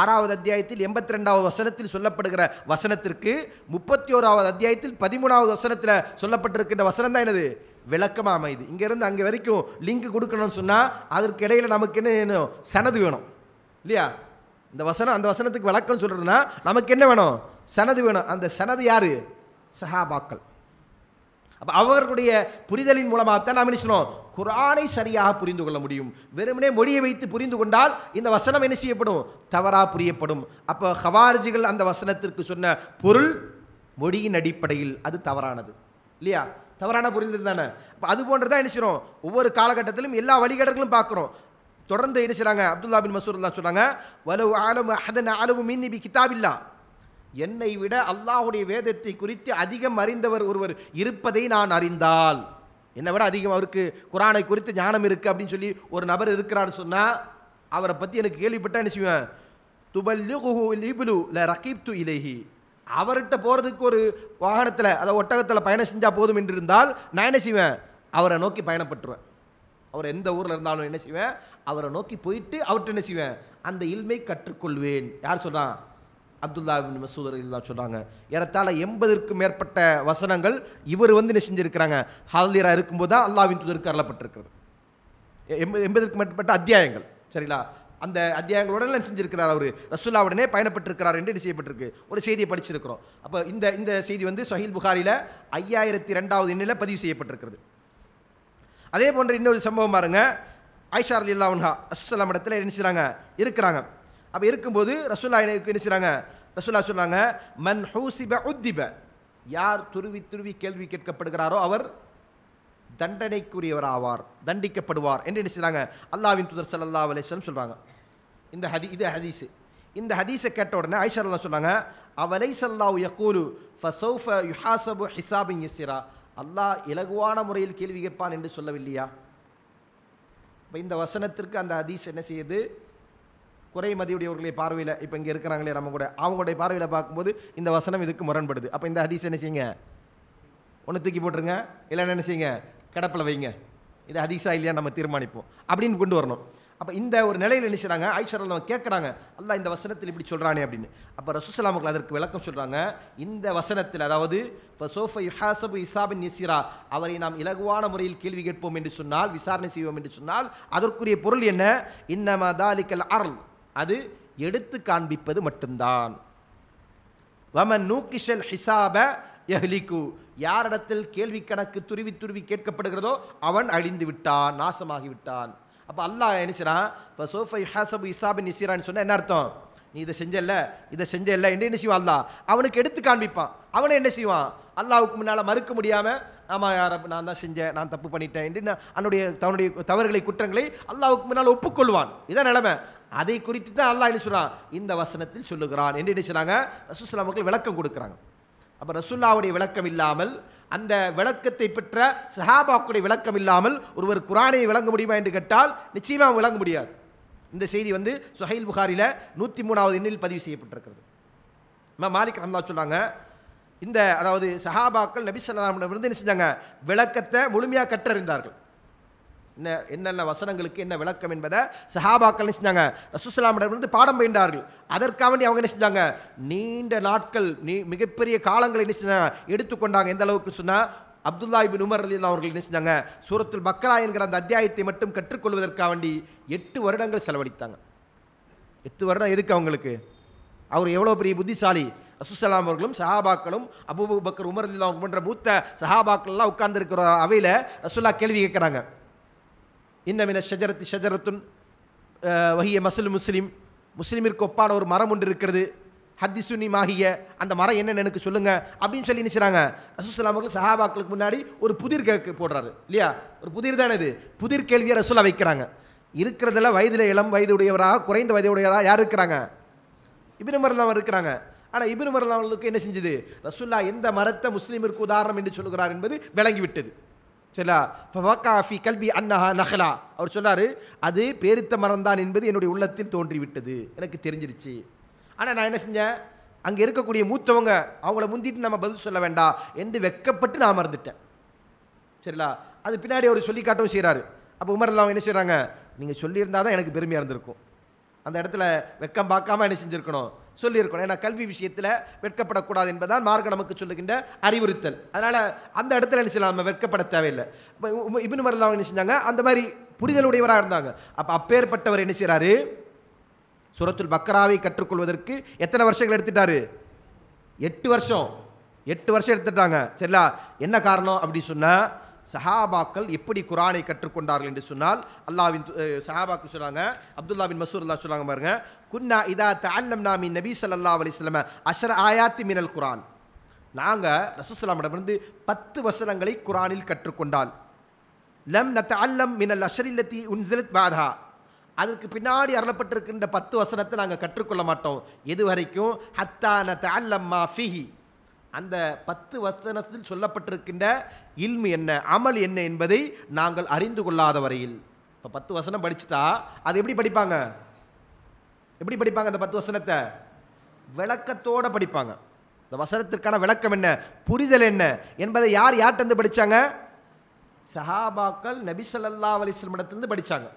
Speaker 1: ஆறாவது அத்தியாயத்தில் எண்பத்தி ரெண்டாவது வசனத்தில் சொல்லப்படுகிற வசனத்திற்கு முப்பத்தி ஓராவது அத்தியாயத்தில் பதிமூணாவது வசனத்தில் சொல்லப்பட்டிருக்கின்ற வசனம் தான் என்னது விளக்கமாக அமையுது இங்கேருந்து அங்கே வரைக்கும் லிங்க் கொடுக்கணும்னு சொன்னால் அதற்கு இடையில் நமக்கு என்ன சனது வேணும் இல்லையா இந்த வசனம் அந்த வசனத்துக்கு விளக்கம் சொல்கிறதுனா நமக்கு என்ன வேணும் சனது வேணும் அந்த சனது யார் சஹாபாக்கள் அப்போ அவர்களுடைய புரிதலின் மூலமாக தான் நாம் என்ன சொன்னோம் குரானை சரியாக புரிந்து கொள்ள முடியும் வெறுமனே மொழியை வைத்து புரிந்து கொண்டால் இந்த வசனம் என்ன செய்யப்படும் தவறாக புரியப்படும் அப்போ ஹவார்ஜிகள் அந்த வசனத்திற்கு சொன்ன பொருள் மொழியின் அடிப்படையில் அது தவறானது இல்லையா தவறான புரிந்தது தானே அப்போ அது போன்று தான் என்ன செய்கிறோம் ஒவ்வொரு காலகட்டத்திலும் எல்லா வழிகாட்டர்களும் பார்க்குறோம் தொடர்ந்து என்ன செய்கிறாங்க அப்துல்லா பின் மசூர் தான் சொல்கிறாங்க வலவு அதன் அளவு கிதாபில்லா என்னை விட அல்லாஹுடைய வேதத்தை குறித்து அதிகம் அறிந்தவர் ஒருவர் இருப்பதை நான் அறிந்தால் என்னை விட அதிகம் அவருக்கு குரானை குறித்து ஞானம் இருக்குது அப்படின்னு சொல்லி ஒரு நபர் இருக்கிறார் சொன்னால் அவரை பற்றி எனக்கு கேள்விப்பட்டா என்ன செய்வேன் துபல்லு ல து இலேஹி அவர்கிட்ட போகிறதுக்கு ஒரு வாகனத்தில் அதை ஒட்டகத்தில் பயணம் செஞ்சால் போதும் என்று இருந்தால் நான் என்ன செய்வேன் அவரை நோக்கி பயணப்பட்டுருவேன் அவர் எந்த ஊரில் இருந்தாலும் என்ன செய்வேன் அவரை நோக்கி போயிட்டு அவர்கிட்ட என்ன செய்வேன் அந்த இல்மை கற்றுக்கொள்வேன் யார் சொல்கிறான் அப்துல்லா பின் மசூத் அலில்லா சொல்கிறாங்க ஏறத்தாழ எண்பதற்கும் மேற்பட்ட வசனங்கள் இவர் வந்து என்ன செஞ்சுருக்கிறாங்க ஹாலியராக இருக்கும்போது தான் அல்லாவின் தூதருக்கு அருளப்பட்டிருக்கிறது எண்பது எண்பதற்கு மேற்பட்ட அத்தியாயங்கள் சரிங்களா அந்த அத்தியாயங்களுடன் செஞ்சிருக்கிறார் அவர் ரசுல்லாவுடனே பயணப்பட்டிருக்கிறார் என்று செய்யப்பட்டிருக்கு ஒரு செய்தியை படிச்சிருக்கிறோம் அப்போ இந்த இந்த செய்தி வந்து சஹில் புகாரில் ஐயாயிரத்தி ரெண்டாவது எண்ணில் பதிவு செய்யப்பட்டிருக்கிறது அதே போன்ற இன்னொரு சம்பவம் பாருங்க ஐஷா அலி இல்லாவன்ஹா ரசுல்லாம் இடத்துல என்ன செய்கிறாங்க இருக்கிறாங்க அப்போ இருக்கும்போது ரசுல்லா என்ன செய்கிறாங்க ரசுல்லா சொல்கிறாங்க மன் ஹூசிப உத்திப யார் துருவி துருவி கேள்வி கேட்கப்படுகிறாரோ அவர் தண்டனைக்குரியவர் ஆவார் தண்டிக்கப்படுவார் என்று என்ன செய்கிறாங்க அல்லாவின் துதர் சல்லா அலிஸ்லம் சொல்கிறாங்க இந்த ஹதி இது ஹதீஸு இந்த ஹதீஸை கேட்ட உடனே ஐஷா அல்லா சொன்னாங்க அவலை சல்லாஹ் யக்கூலு ஃபசௌஃப யுஹாசபு ஹிசாபின் யசிரா அல்லாஹ் இலகுவான முறையில் கேள்வி கேட்பான் என்று சொல்லவில்லையா இப்போ இந்த வசனத்திற்கு அந்த ஹதீஸ் என்ன செய்யுது குறை மதியுடையவர்களை பார்வையில் இப்போ இங்கே இருக்கிறாங்களே நம்ம கூட அவங்களுடைய பார்வையில் பார்க்கும்போது இந்த வசனம் இதுக்கு முரண்படுது அப்போ இந்த ஹதீஸ் என்ன செய்யுங்க ஒன்று தூக்கி போட்டுருங்க இல்லைன்னு என்ன செய்யுங்க கிடப்பில் வைங்க இது ஹதீஸா இல்லையா நம்ம தீர்மானிப்போம் அப்படின்னு கொண்டு வரணும் அப்போ இந்த ஒரு நிலையில் நினைச்சாங்க ஐஷர் அவங்க கேட்குறாங்க அல்ல இந்த வசனத்தில் இப்படி சொல்கிறானே அப்படின்னு அப்போ ரசூசலாமுக்கள் அதற்கு விளக்கம் சொல்கிறாங்க இந்த வசனத்தில் அதாவது இப்போ சோஃபை இஹாசபு இசாபின் நிசிரா அவரை நாம் இலகுவான முறையில் கேள்வி கேட்போம் என்று சொன்னால் விசாரணை செய்வோம் என்று சொன்னால் அதற்குரிய பொருள் என்ன இன்னமதாலிக்கல் அருள் அது எடுத்து காண்பிப்பது மட்டும்தான் வமன் நூக்கிஷல் ஹிசாப எஹ்லிக்கு யாரிடத்தில் கேள்வி கணக்கு துருவி துருவி கேட்கப்படுகிறதோ அவன் அழிந்து விட்டான் நாசமாகி விட்டான் அப்போ அல்லாஹ் நினைச்சிடான் இப்போ சோஃபை ஹாசபு இசாபின் நிசிரான்னு சொன்னால் என்ன அர்த்தம் நீ இதை செஞ்சல இதை செஞ்சல என்று என்ன செய்வான் அல்லா அவனுக்கு எடுத்து காண்பிப்பான் அவனை என்ன செய்வான் அல்லாவுக்கு முன்னால் மறுக்க முடியாமல் ஆமாம் யார் நான் தான் செஞ்சேன் நான் தப்பு பண்ணிட்டேன் என்று அவனுடைய தன்னுடைய தவறுகளை குற்றங்களை அல்லாவுக்கு முன்னால் ஒப்புக்கொள்வான் இதான் நிலமை அதை குறித்து தான் அல்லாஹ் என்ன சொல்கிறான் இந்த வசனத்தில் சொல்லுகிறான் என்று என்ன செய்கிறாங்க ரசூஸ்லாம் மக்கள் விளக்கம் கொடுக்குறாங்க அப்போ ரசுல்லாவுடைய விளக்கம் இல்லாமல் அந்த விளக்கத்தை பெற்ற சஹாபாக்குடைய விளக்கம் இல்லாமல் ஒருவர் குரானை விளங்க முடியுமா என்று கேட்டால் நிச்சயமாக விளங்க முடியாது இந்த செய்தி வந்து சுஹைல் புகாரில் நூற்றி மூணாவது எண்ணில் பதிவு செய்யப்பட்டிருக்கிறது இம்மா மாலிக் ரம்லா சொன்னாங்க இந்த அதாவது சஹாபாக்கள் நபி சொல்லாமிடமிருந்து என்ன செஞ்சாங்க விளக்கத்தை முழுமையாக கற்றறிந்தார்கள் என்ன என்னென்ன வசனங்களுக்கு என்ன விளக்கம் என்பதை சஹாபாக்கள் செஞ்சாங்க ரசூசலாமிடமிருந்து பாடம் பயின்றார்கள் அதற்காக வேண்டி அவங்க என்ன செஞ்சாங்க நீண்ட நாட்கள் நீ மிகப்பெரிய காலங்களை என்ன செஞ்சாங்க எடுத்துக்கொண்டாங்க எந்த அளவுக்கு சொன்னால் அப்துல்லா இபின் உமர் அலி அவர்கள் என்ன செஞ்சாங்க சூரத்துல் பக்ரா என்கிற அந்த அத்தியாயத்தை மட்டும் கற்றுக்கொள்வதற்காக வேண்டி எட்டு வருடங்கள் செலவழித்தாங்க எட்டு வருடம் எதுக்கு அவங்களுக்கு அவர் எவ்வளோ பெரிய புத்திசாலி அசுசலாம் அவர்களும் சஹாபாக்களும் அபுபக்கர் உமர் அவங்க போன்ற மூத்த சஹாபாக்கள்லாம் உட்கார்ந்துருக்கிற அவையில் ரசுல்லா கேள்வி கேட்குறாங்க இன்னமின ஷஜரத்து ஷஜரத்துன் வகிய மசுல் முஸ்லீம் முஸ்லீமிற்கு ஒப்பான ஒரு மரம் ஒன்று இருக்கிறது ஹத்தி சுன்னி மாகிய அந்த மரம் என்னென்னு எனக்கு சொல்லுங்கள் அப்படின்னு சொல்லி நினைச்சாங்க ரசூசலாமர்கள் சஹாபாக்களுக்கு முன்னாடி ஒரு புதிர் கேட்க போடுறாரு இல்லையா ஒரு புதிர் தானே இது புதிர் கேள்வியை ரசூலா வைக்கிறாங்க இருக்கிறதுல வயதில் இளம் வயது உடையவராக குறைந்த வயது உடையவராக யார் இருக்கிறாங்க இபின் மருந்தாமல் இருக்கிறாங்க ஆனால் இபின் மருந்தாமலுக்கு என்ன செஞ்சது ரசூல்லா எந்த மரத்தை முஸ்லீமிற்கு உதாரணம் என்று சொல்கிறார் என்பது விளங்கிவிட்டது சரிங்களா ஃபவக்காஃபி கல்வி அன்னஹா நஹ்லா அவர் சொன்னார் அது பேரித்த மரம் தான் என்பது என்னுடைய உள்ளத்தில் தோன்றிவிட்டது எனக்கு தெரிஞ்சிருச்சு ஆனால் நான் என்ன செஞ்சேன் அங்கே இருக்கக்கூடிய மூத்தவங்க அவங்கள முந்திட்டு நம்ம பதில் சொல்ல வேண்டாம் என்று வெக்கப்பட்டு நான் மறந்துட்டேன் சரிங்களா அது பின்னாடி அவர் சொல்லி காட்டவும் செய்கிறாரு அப்போ உமரில் அவங்க என்ன செய்கிறாங்க நீங்கள் சொல்லியிருந்தால் தான் எனக்கு பெருமையாக இருந்திருக்கும் அந்த இடத்துல வெக்கம் பார்க்காம என்ன செஞ்சுருக்கணும் சொல்லியிருக்கணும் ஏன்னா கல்வி விஷயத்தில் வெட்கப்படக்கூடாது என்பதால் மார்க்க நமக்கு சொல்லுகின்ற அறிவுறுத்தல் அதனால் அந்த இடத்துல என்ன செய்யலாம் நம்ம வெட்கப்பட தேவையில்லை இபின் மருந்தவங்க என்ன செஞ்சாங்க அந்த மாதிரி புரிதலுடையவராக இருந்தாங்க அப்போ அப்பேற்பட்டவர் என்ன செய்கிறாரு சுரத்துல் பக்கராவை கற்றுக்கொள்வதற்கு எத்தனை வருஷங்கள் எடுத்துட்டாரு எட்டு வருஷம் எட்டு வருஷம் எடுத்துட்டாங்க சரிங்களா என்ன காரணம் அப்படி சொன்னால் சஹாபாக்கள் எப்படி குரானை கற்றுக்கொண்டார்கள் என்று சொன்னால் அல்லாவின் சஹாபாக்கு சொல்கிறாங்க அப்துல்லா பின் மசூர் அல்லா சொல்கிறாங்க பாருங்க குன்னா இதா தால்லம் நாமி நபி சல்லா அலிஸ்லம அஷர் ஆயாத்தி மினல் குரான் நாங்கள் ரசூசலாமிடமிருந்து பத்து வசனங்களை குரானில் கற்றுக்கொண்டால் லம் நத்த அல்லம் மினல் அஷரில்லத்தி உன்சிலத் பாதா அதற்கு பின்னாடி அருளப்பட்டிருக்கின்ற பத்து வசனத்தை நாங்கள் கற்றுக்கொள்ள மாட்டோம் எது வரைக்கும் ஹத்தா நத்த அல்லம் மா ஃபிஹி அந்த பத்து வசனத்தில் சொல்லப்பட்டிருக்கின்ற இல்மு என்ன அமல் என்ன என்பதை நாங்கள் அறிந்து கொள்ளாத வரையில் இப்போ பத்து வசனம் படிச்சுட்டா அதை எப்படி படிப்பாங்க எப்படி படிப்பாங்க அந்த பத்து வசனத்தை விளக்கத்தோடு படிப்பாங்க இந்த வசனத்திற்கான விளக்கம் என்ன புரிதல் என்ன என்பதை யார் யார்கிட்டருந்து படித்தாங்க சஹாபாக்கள் நபி சல்லா அலிஸ்லம் படித்தாங்க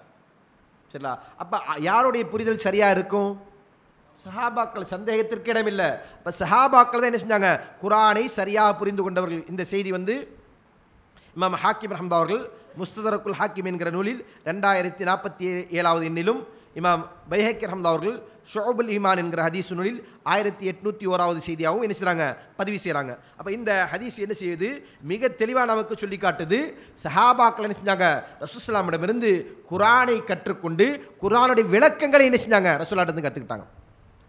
Speaker 1: சரிங்களா அப்போ யாருடைய புரிதல் சரியாக இருக்கும் சஹாபாக்கள் சந்தேகத்திற்கு இடமில்லை இப்போ சஹாபாக்கள் தான் என்ன செஞ்சாங்க குரானை சரியாக புரிந்து கொண்டவர்கள் இந்த செய்தி வந்து இமாம் ஹாக்கிம் ரஹம்தா அவர்கள் முஸ்தரக்குல் ஹாக்கிம் என்கிற நூலில் ரெண்டாயிரத்தி நாற்பத்தி ஏழாவது எண்ணிலும் இமாம் பைஹக்கி ரஹம்தா அவர்கள் ஷோபுல் ஈமான் என்கிற ஹதீஸ் நூலில் ஆயிரத்தி எட்நூற்றி ஓராவது செய்தியாகவும் என்ன செய்கிறாங்க பதிவு செய்கிறாங்க அப்போ இந்த ஹதீஸ் என்ன செய்யுது மிக தெளிவாக நமக்கு சொல்லி காட்டுது சஹாபாக்கள் என்ன செஞ்சாங்க ரசூஸ்லாமிடமிருந்து குரானை கற்றுக்கொண்டு குரானுடைய விளக்கங்களை என்ன செஞ்சாங்க ரசூலாட்டிருந்து கற்றுக்கிட்டாங்க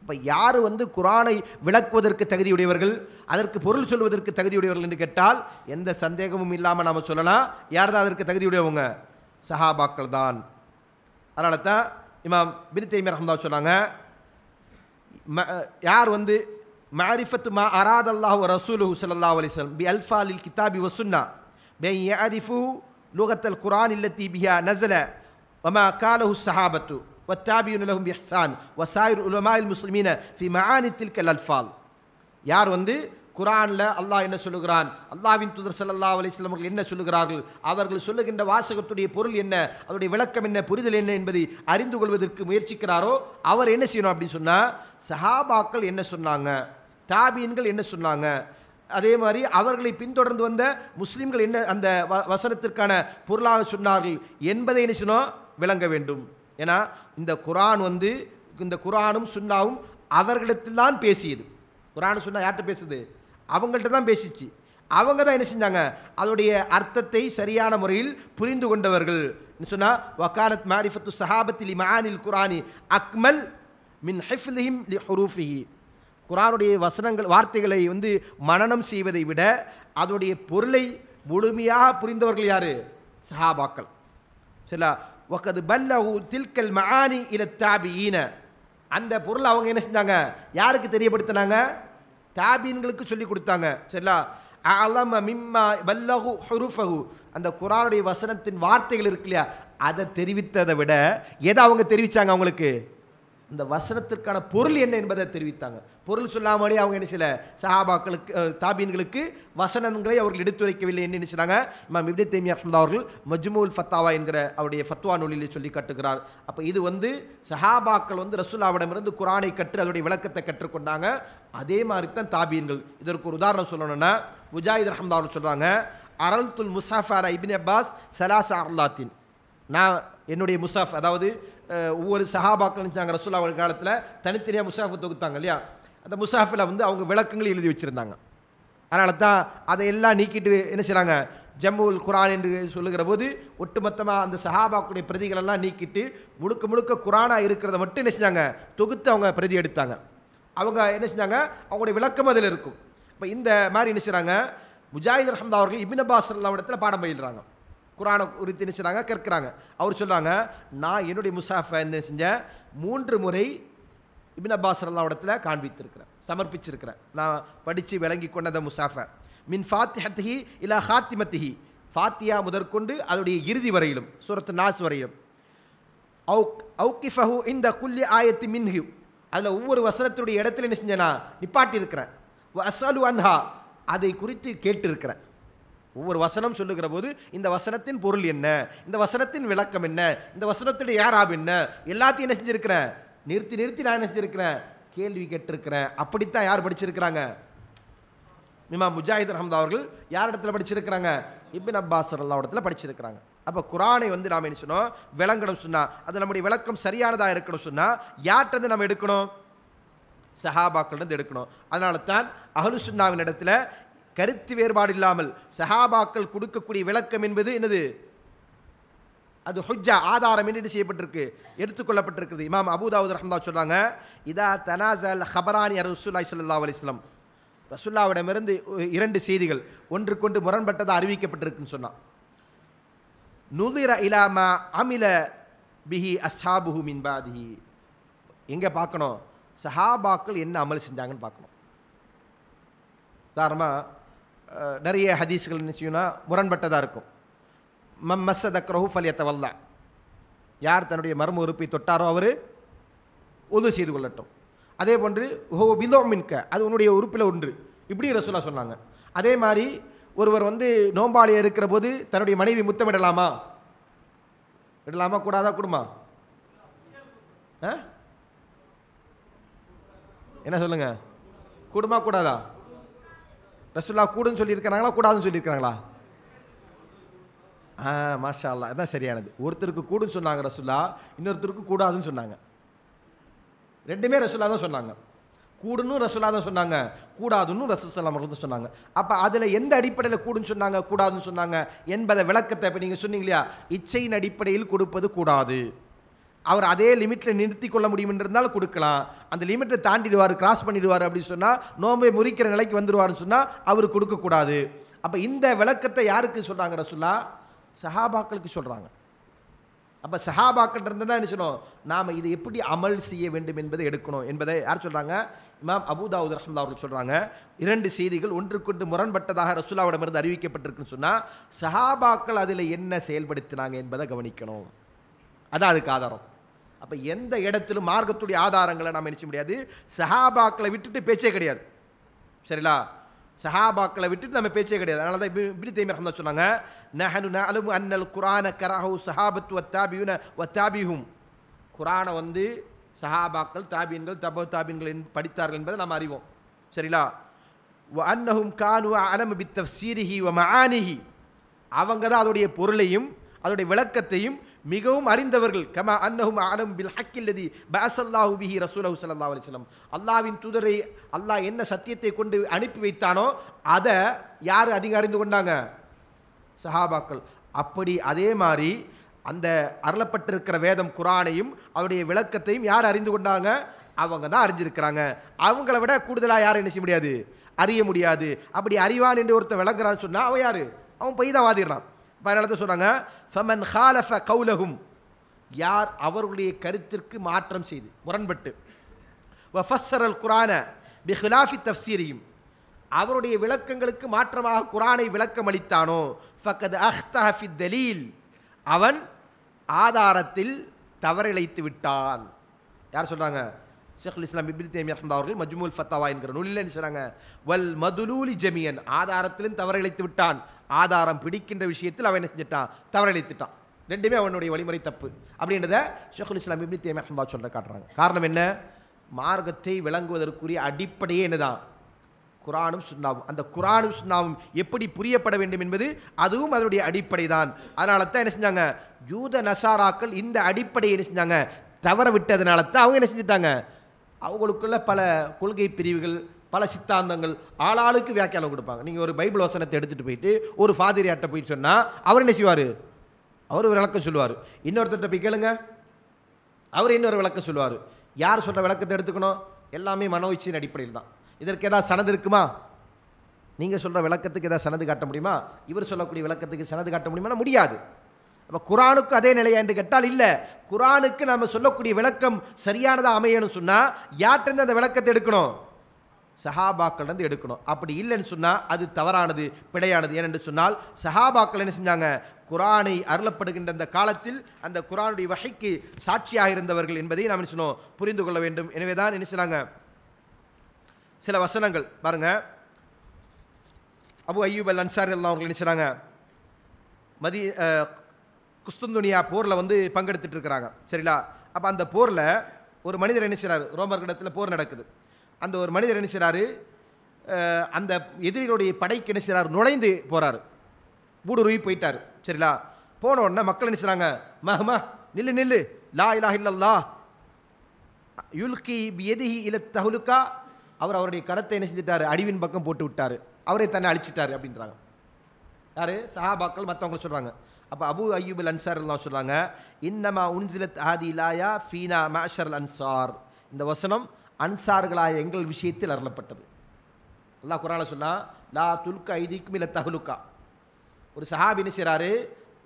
Speaker 1: இப்போ யார் வந்து குரானை விளக்குவதற்கு தகுதியுடையவர்கள் அதற்கு பொருள் சொல்வதற்கு தகுதியுடையவர்கள் என்று கேட்டால் எந்த சந்தேகமும் இல்லாமல் நாம் சொல்லலாம் யார் தான் அதற்கு தகுதியுடையவங்க சஹாபாக்கள் தான் அதனால தான் இமாம் பின் தைமி ரஹம்தா சொன்னாங்க யார் வந்து மாரிஃபத்து மா அராத் அல்லாஹ் ரசூலு சல்லா அலிஸ்லம் பி அல்ஃபா அலில் கிதாபி வசுன்னா பே யாரிஃபு லூகத்தல் குரான் இல்லத்தி பிஹா நசல வமா காலஹு சஹாபத்து வத்தாபியுன் லஹும் இஹ்சான் வசாயிர் உலமாயில் முஸ்லிமீன ஃபி மகானி தில்கல் அல்ஃபால் யார் வந்து குரானில் அல்லாஹ் என்ன சொல்லுகிறான் அல்லாவின் துதர் சல்லா அலிஸ்லாம் அவர்கள் என்ன சொல்லுகிறார்கள் அவர்கள் சொல்லுகின்ற வாசகத்துடைய பொருள் என்ன அதனுடைய விளக்கம் என்ன புரிதல் என்ன என்பதை அறிந்து கொள்வதற்கு முயற்சிக்கிறாரோ அவர் என்ன செய்யணும் அப்படின்னு சொன்னால் சஹாபாக்கள் என்ன சொன்னாங்க தாபியன்கள் என்ன சொன்னாங்க அதே மாதிரி அவர்களை பின்தொடர்ந்து வந்த முஸ்லீம்கள் என்ன அந்த வசனத்திற்கான பொருளாக சொன்னார்கள் என்பதை என்ன செய்யணும் விளங்க வேண்டும் ஏன்னா இந்த குரான் வந்து இந்த குரானும் சுண்ணாவும் அவர்களிடத்தில் தான் பேசியது குரான் சுண்ணா யார்கிட்ட பேசுது அவங்கள்ட்ட தான் பேசிச்சு அவங்க தான் என்ன செஞ்சாங்க அதோடைய அர்த்தத்தை சரியான முறையில் புரிந்து கொண்டவர்கள் சொன்னால் வக்காலத் மாரிஃபத்து சஹாபத்தில் மானில் குரானி அக்மல் மின் ஹிஃப்லிஹிம் லி ஹுரூஃபி குரானுடைய வசனங்கள் வார்த்தைகளை வந்து மனநம் செய்வதை விட அதோடைய பொருளை முழுமையாக புரிந்தவர்கள் யார் சஹாபாக்கள் சரிங்களா ஒக்கது பல்லஹு தில்கல் மகானி இல தாபியின அந்த பொருள் அவங்க என்ன செஞ்சாங்க யாருக்கு தெரியப்படுத்தினாங்க தாபீன்களுக்கு சொல்லி கொடுத்தாங்க சரிங்களா அலம மிம்மா பல்லஹு ஹுருஃபஹு அந்த குரானுடைய வசனத்தின் வார்த்தைகள் இருக்கு இல்லையா அதை தெரிவித்ததை விட எதை அவங்க தெரிவித்தாங்க அவங்களுக்கு இந்த வசனத்திற்கான பொருள் என்ன என்பதை தெரிவித்தாங்க பொருள் சொல்லாமலே அவங்க என்ன செய்யல சஹாபாக்களுக்கு தாபீன்களுக்கு வசனங்களை அவர்கள் எடுத்துரைக்கவில்லை என்ன நினைச்சாங்க மேம் இப்டி தேமி அஹமதா அவர்கள் மஜ்மூல் ஃபத்தாவா என்கிற அவருடைய ஃபத்வா நூலிலே சொல்லி கட்டுகிறார் அப்போ இது வந்து சஹாபாக்கள் வந்து ரசுல்லாவிடமிருந்து குரானை கற்று அதோடைய விளக்கத்தை கற்றுக்கொண்டாங்க அதே மாதிரி தான் தாபீன்கள் இதற்கு ஒரு உதாரணம் சொல்லணும்னா முஜாஹித் ரஹமதா அவர்கள் சொல்கிறாங்க அரல்துல் முசாஃபார் இபின் அப்பாஸ் சலாசா அர்லாத்தின் நான் என்னுடைய முசாஃப் அதாவது ஒவ்வொரு சஹாபாக்கள் செஞ்சாங்க ரசூல்லா அவர்கள் காலத்தில் தனித்தனியாக முசாஃபை தொகுத்தாங்க இல்லையா அந்த முசாஃபில் வந்து அவங்க விளக்கங்கள் எழுதி வச்சுருந்தாங்க அதனால தான் அதையெல்லாம் நீக்கிட்டு என்ன செய்கிறாங்க ஜம்முல் குரான் என்று சொல்லுகிற போது ஒட்டுமொத்தமாக அந்த சஹாபாக்குடைய பிரதிகளெல்லாம் நீக்கிட்டு முழுக்க முழுக்க குரானாக இருக்கிறத மட்டும் என்ன செஞ்சாங்க தொகுத்து அவங்க பிரதி எடுத்தாங்க அவங்க என்ன செஞ்சாங்க அவங்களுடைய விளக்கம் அதில் இருக்கும் இப்போ இந்த மாதிரி என்ன செய்கிறாங்க முஜாஹித் ரஹம்தா அவர்கள் இபின் அப்பாஸ் இடத்துல பாடம் பயிலுறாங்க குரானை குறித்து என்ன செய்கிறாங்க கேட்குறாங்க அவர் சொல்கிறாங்க நான் என்னுடைய முசாஃபை என்ன செஞ்சேன் மூன்று முறை இபின் அப்பாஸ் இடத்துல காண்பித்திருக்கிறேன் சமர்ப்பிச்சிருக்கிறேன் நான் படித்து விளங்கி கொண்டத முசாஃபை மின் ஃபாத்திஹத்திஹி இல்லை ஹாத்திமத்திஹி ஃபாத்தியா முதற்கொண்டு அதோடைய இறுதி வரையிலும் சூரத் நாஸ் வரையிலும் அவுக் அவுகிஃபஹு இந்த குல்லி ஆயத்து மின்ஹி அதில் ஒவ்வொரு வசனத்துடைய இடத்துல என்ன நான் நிப்பாட்டியிருக்கிறேன் அசலு அன்ஹா அதை குறித்து கேட்டிருக்கிறேன் ஒவ்வொரு வசனம் சொல்லுகிற போது இந்த வசனத்தின் பொருள் என்ன இந்த வசனத்தின் விளக்கம் என்ன இந்த வசனத்துடைய யாராப் என்ன எல்லாத்தையும் என்ன செஞ்சிருக்கிறேன் நிறுத்தி நிறுத்தி நான் என்ன செஞ்சிருக்கிறேன் கேள்வி கேட்டிருக்கிறேன் அப்படித்தான் யார் படிச்சிருக்கிறாங்க மிமா முஜாஹித் ரஹமதா அவர்கள் யார் இடத்துல படிச்சிருக்கிறாங்க இபின் அப்பாஸ் அல்லா இடத்துல படிச்சிருக்கிறாங்க அப்போ குரானை வந்து நாம் என்ன சொன்னோம் விளங்கணும் சொன்னால் அது நம்முடைய விளக்கம் சரியானதாக இருக்கணும் சொன்னால் யார்கிட்ட நம்ம எடுக்கணும் சஹாபாக்கள்லேருந்து எடுக்கணும் அதனால தான் சுன்னாவின் இடத்துல கருத்து வேறுபாடு இல்லாமல் சஹாபாக்கள் கொடுக்கக்கூடிய விளக்கம் என்பது என்னது அது ஹொஜ்ஜா ஆதாரம் என்று செய்யப்பட்டிருக்கு எடுத்துக்கொள்ளப்பட்டிருக்கிறது இமாம் அபுதாவுத் ரஹம்தா சொல்கிறாங்க இதா தனாசல் ஹபரானி அர் ரசூல்லாய் சல்லா அலிஸ்லாம் ரசுல்லாவிடமிருந்து இரண்டு செய்திகள் கொண்டு முரண்பட்டதாக அறிவிக்கப்பட்டிருக்குன்னு சொன்னான் நுதிர இலாமா அமில பிஹி அஸ்ஹாபுஹு மின்பாதிஹி எங்கே பார்க்கணும் சஹாபாக்கள் என்ன அமல் செஞ்சாங்கன்னு பார்க்கணும் உதாரணமாக நிறைய ஹதீஸ்கள் என்ன செய்யணும்னா முரண்பட்டதாக இருக்கும் மம் மஸ்ஸதக்ரஹு ஃபலியத்தவல்லா யார் தன்னுடைய மர்ம உறுப்பை தொட்டாரோ அவர் உது செய்து கொள்ளட்டும் அதே போன்று ஹோ விதோ மின்க அது உன்னுடைய உறுப்பில் ஒன்று இப்படி ரசூலா சொன்னாங்க அதே மாதிரி ஒருவர் வந்து நோம்பாளியை இருக்கிற போது தன்னுடைய மனைவி முத்தமிடலாமா இடலாமா கூடாதா கூடுமா என்ன சொல்லுங்கள் கூடுமா கூடாதா ரசுல்லா கூடுன்னு சொல்லியிருக்கிறாங்களா கூடாதுன்னு சொல்லியிருக்கிறாங்களா ஆ மாஷா அல்லா அதான் சரியானது ஒருத்தருக்கு கூடுன்னு சொன்னாங்க ரசுல்லா இன்னொருத்தருக்கு கூடாதுன்னு சொன்னாங்க ரெண்டுமே ரசுல்லா தான் சொன்னாங்க கூடுன்னு ரசுல்லா தான் சொன்னாங்க கூடாதுன்னு ரசூல் சலாம் அவர்கள் சொன்னாங்க அப்போ அதில் எந்த அடிப்படையில் கூடுன்னு சொன்னாங்க கூடாதுன்னு சொன்னாங்க என்பதை விளக்கத்தை இப்போ நீங்கள் சொன்னீங்க இல்லையா இச்சையின் அடிப்படையில் கொடுப்பது கூடாது அவர் அதே லிமிட்டில் நிறுத்தி கொள்ள முடியும் இருந்தாலும் கொடுக்கலாம் அந்த லிமிட்டை தாண்டிடுவார் கிராஸ் பண்ணிடுவார் அப்படின்னு சொன்னால் நோம்பை முறிக்கிற நிலைக்கு வந்துடுவார்னு சொன்னால் அவர் கொடுக்கக்கூடாது அப்போ இந்த விளக்கத்தை யாருக்கு சொல்கிறாங்க ரசுல்லா சஹாபாக்களுக்கு சொல்கிறாங்க அப்போ சஹாபாக்கள் இருந்தால் தான் என்ன சொல்லணும் நாம் இதை எப்படி அமல் செய்ய வேண்டும் என்பதை எடுக்கணும் என்பதை யார் சொல்கிறாங்க இமாம் அபுதாவுத் ரஹம்லா அவர்கள் சொல்கிறாங்க இரண்டு செய்திகள் ஒன்றுக்கொண்டு முரண்பட்டதாக ரசுல்லாவிடமிருந்து அறிவிக்கப்பட்டிருக்குன்னு சொன்னால் சஹாபாக்கள் அதில் என்ன செயல்படுத்தினாங்க என்பதை கவனிக்கணும் அதான் அதுக்கு ஆதாரம் அப்போ எந்த இடத்திலும் மார்க்கத்துடைய ஆதாரங்களை நாம் நினைச்ச முடியாது சஹாபாக்களை விட்டுட்டு பேச்சே கிடையாது சரிங்களா சஹாபாக்களை விட்டுட்டு நம்ம பேச்சே கிடையாது அதனால தான் இப்படி தேமர் தான் சொன்னாங்க நஹனு நலும் அன்னல் குரான கரஹு சஹாபத் வத்தாபியுன வத்தாபியும் குரானை வந்து சஹாபாக்கள் தாபியன்கள் தப தாபியன்கள் படித்தார்கள் என்பதை நாம் அறிவோம் சரிங்களா அன்னஹும் கானு அலம் பித்தப் சீரிஹி வ மானிஹி அவங்க தான் அதோடைய பொருளையும் அதோடைய விளக்கத்தையும் மிகவும் அறிந்தவர்கள் கம அன்னஹும் ஆலம் பில் ஹக்கில்லதி பசல்லாஹு பிஹி ரசூலஹு சல்லா அலிஸ்லம் அல்லாவின் தூதரை அல்லாஹ் என்ன சத்தியத்தை கொண்டு அனுப்பி வைத்தானோ அதை யார் அதிகம் அறிந்து கொண்டாங்க சஹாபாக்கள் அப்படி அதே மாதிரி அந்த அருளப்பட்டிருக்கிற வேதம் குரானையும் அவருடைய விளக்கத்தையும் யார் அறிந்து கொண்டாங்க அவங்க தான் அறிஞ்சிருக்கிறாங்க அவங்கள விட கூடுதலாக யாரும் என்ன செய்ய முடியாது அறிய முடியாது அப்படி அறிவான் என்று ஒருத்தர் விளங்குறான்னு சொன்னால் அவன் யார் அவன் பொய் தான் வாதிடுறான் அதனால தான் சொல்கிறாங்க ஃபமன் ஹாலஃப கௌலகும் யார் அவர்களுடைய கருத்திற்கு மாற்றம் செய்து முரண்பட்டு குரான பி ஹிலாஃபி தஃசீரையும் அவருடைய விளக்கங்களுக்கு மாற்றமாக குரானை விளக்கம் அளித்தானோ ஃபக்கத் அஹ்தஹி தலீல் அவன் ஆதாரத்தில் தவறிழைத்து விட்டான் யார் சொல்கிறாங்க ஷேக் இஸ்லாம் இபின் தேமியா ரஹ்மதா அவர்கள் மஜ்முல் ஃபத்தாவா என்கிற நூலில் என்ன செய்கிறாங்க வல் மதுலூலி ஜெமியன் ஆதாரத்திலும் தவறிழைத்து விட்டான் ஆதாரம் பிடிக்கின்ற விஷயத்தில் அவன் என்ன செஞ்சிட்டான் தவறளித்துட்டான் ரெண்டுமே அவனுடைய வழிமுறை தப்பு அப்படின்றத ஷேகுல் இஸ்லாம் இபின் தேமியா ரஹ்மதா சொல்கிற காட்டுறாங்க காரணம் என்ன மார்க்கத்தை விளங்குவதற்குரிய அடிப்படையே என்னதான் குரானும் சுண்ணாவும் அந்த குரானும் சுண்ணாவும் எப்படி புரியப்பட வேண்டும் என்பது அதுவும் அதனுடைய அடிப்படை தான் அதனால தான் என்ன செஞ்சாங்க யூத நசாராக்கள் இந்த அடிப்படையை என்ன செஞ்சாங்க தவற விட்டதுனால தான் அவங்க என்ன செஞ்சுட்டாங்க அவங்களுக்குள்ள பல கொள்கை பிரிவுகள் பல சித்தாந்தங்கள் ஆளாளுக்கு வியாக்கியானம் கொடுப்பாங்க நீங்கள் ஒரு பைபிள் வசனத்தை எடுத்துகிட்டு போயிட்டு ஒரு ஃபாதிரியார்ட்ட போய் சொன்னால் அவர் என்ன செய்வார் அவர் ஒரு விளக்கம் சொல்லுவார் இன்னொருத்தர்கிட்ட போய் கேளுங்க அவர் இன்னொரு விளக்கம் சொல்லுவார் யார் சொல்கிற விளக்கத்தை எடுத்துக்கணும் எல்லாமே மனோச்சின் அடிப்படையில் தான் இதற்கு எதாவது சனது இருக்குமா நீங்கள் சொல்கிற விளக்கத்துக்கு ஏதாவது சனது காட்ட முடியுமா இவர் சொல்லக்கூடிய விளக்கத்துக்கு சனது காட்ட முடியுமா முடியாது அப்போ குரானுக்கும் அதே நிலையா என்று கேட்டால் இல்லை குரானுக்கு நம்ம சொல்லக்கூடிய விளக்கம் சரியானதாக அமையணும்னு சொன்னால் யார்கிட்டருந்து அந்த விளக்கத்தை எடுக்கணும் சஹாபாக்கள்லேருந்து எடுக்கணும் அப்படி இல்லைன்னு சொன்னால் அது தவறானது பிழையானது ஏனென்று சொன்னால் சஹாபாக்கள் என்ன செஞ்சாங்க குரானை அருளப்படுகின்ற அந்த காலத்தில் அந்த குரானுடைய வகைக்கு சாட்சியாக இருந்தவர்கள் என்பதை நாம் என்ன சொன்னோம் புரிந்து கொள்ள வேண்டும் எனவே தான் என்ன செய்கிறாங்க சில வசனங்கள் பாருங்கள் அபு ஐயூப் அல் அன்சார் எல்லாம் அவர்கள் என்ன செய்கிறாங்க மதி குஸ்துந்துனியா போரில் வந்து பங்கெடுத்துட்டு இருக்கிறாங்க சரிங்களா அப்போ அந்த போரில் ஒரு மனிதர் என்ன ரோமர் இடத்தில் போர் நடக்குது அந்த ஒரு மனிதர் என்ன செய்கிறாரு அந்த எதிரிகளுடைய படைக்கு என்ன செய்கிறார் நுழைந்து போகிறாரு ஊடுருவி போயிட்டார் சரிங்களா போன உடனே மக்கள் என்ன செய்கிறாங்க மஹமா நில்லு நில்லு லா இலா இல்லல்லா யுல்கி எதிஹி இல தகுலுக்கா அவர் அவருடைய கரத்தை என்ன செஞ்சிட்டார் அடிவின் பக்கம் போட்டு விட்டார் அவரை தன்னை அழிச்சிட்டார் அப்படின்றாங்க யார் சஹாபாக்கள் மற்றவங்க சொல்கிறாங்க அப்போ அபு அல் அன்சார் எல்லாம் சொல்கிறாங்க இன்னமா உன்சிலத் ஆதி இலாயா ஃபீனா மேஷர் அன்சார் இந்த வசனம் அன்சார்களாய எங்கள் விஷயத்தில் அருளப்பட்டது அல்லா குரான சொன்னால் லா துல்க ஐதிக்கும் இல்லை தகுலுக்கா ஒரு சஹாபி என்ன செய்கிறாரு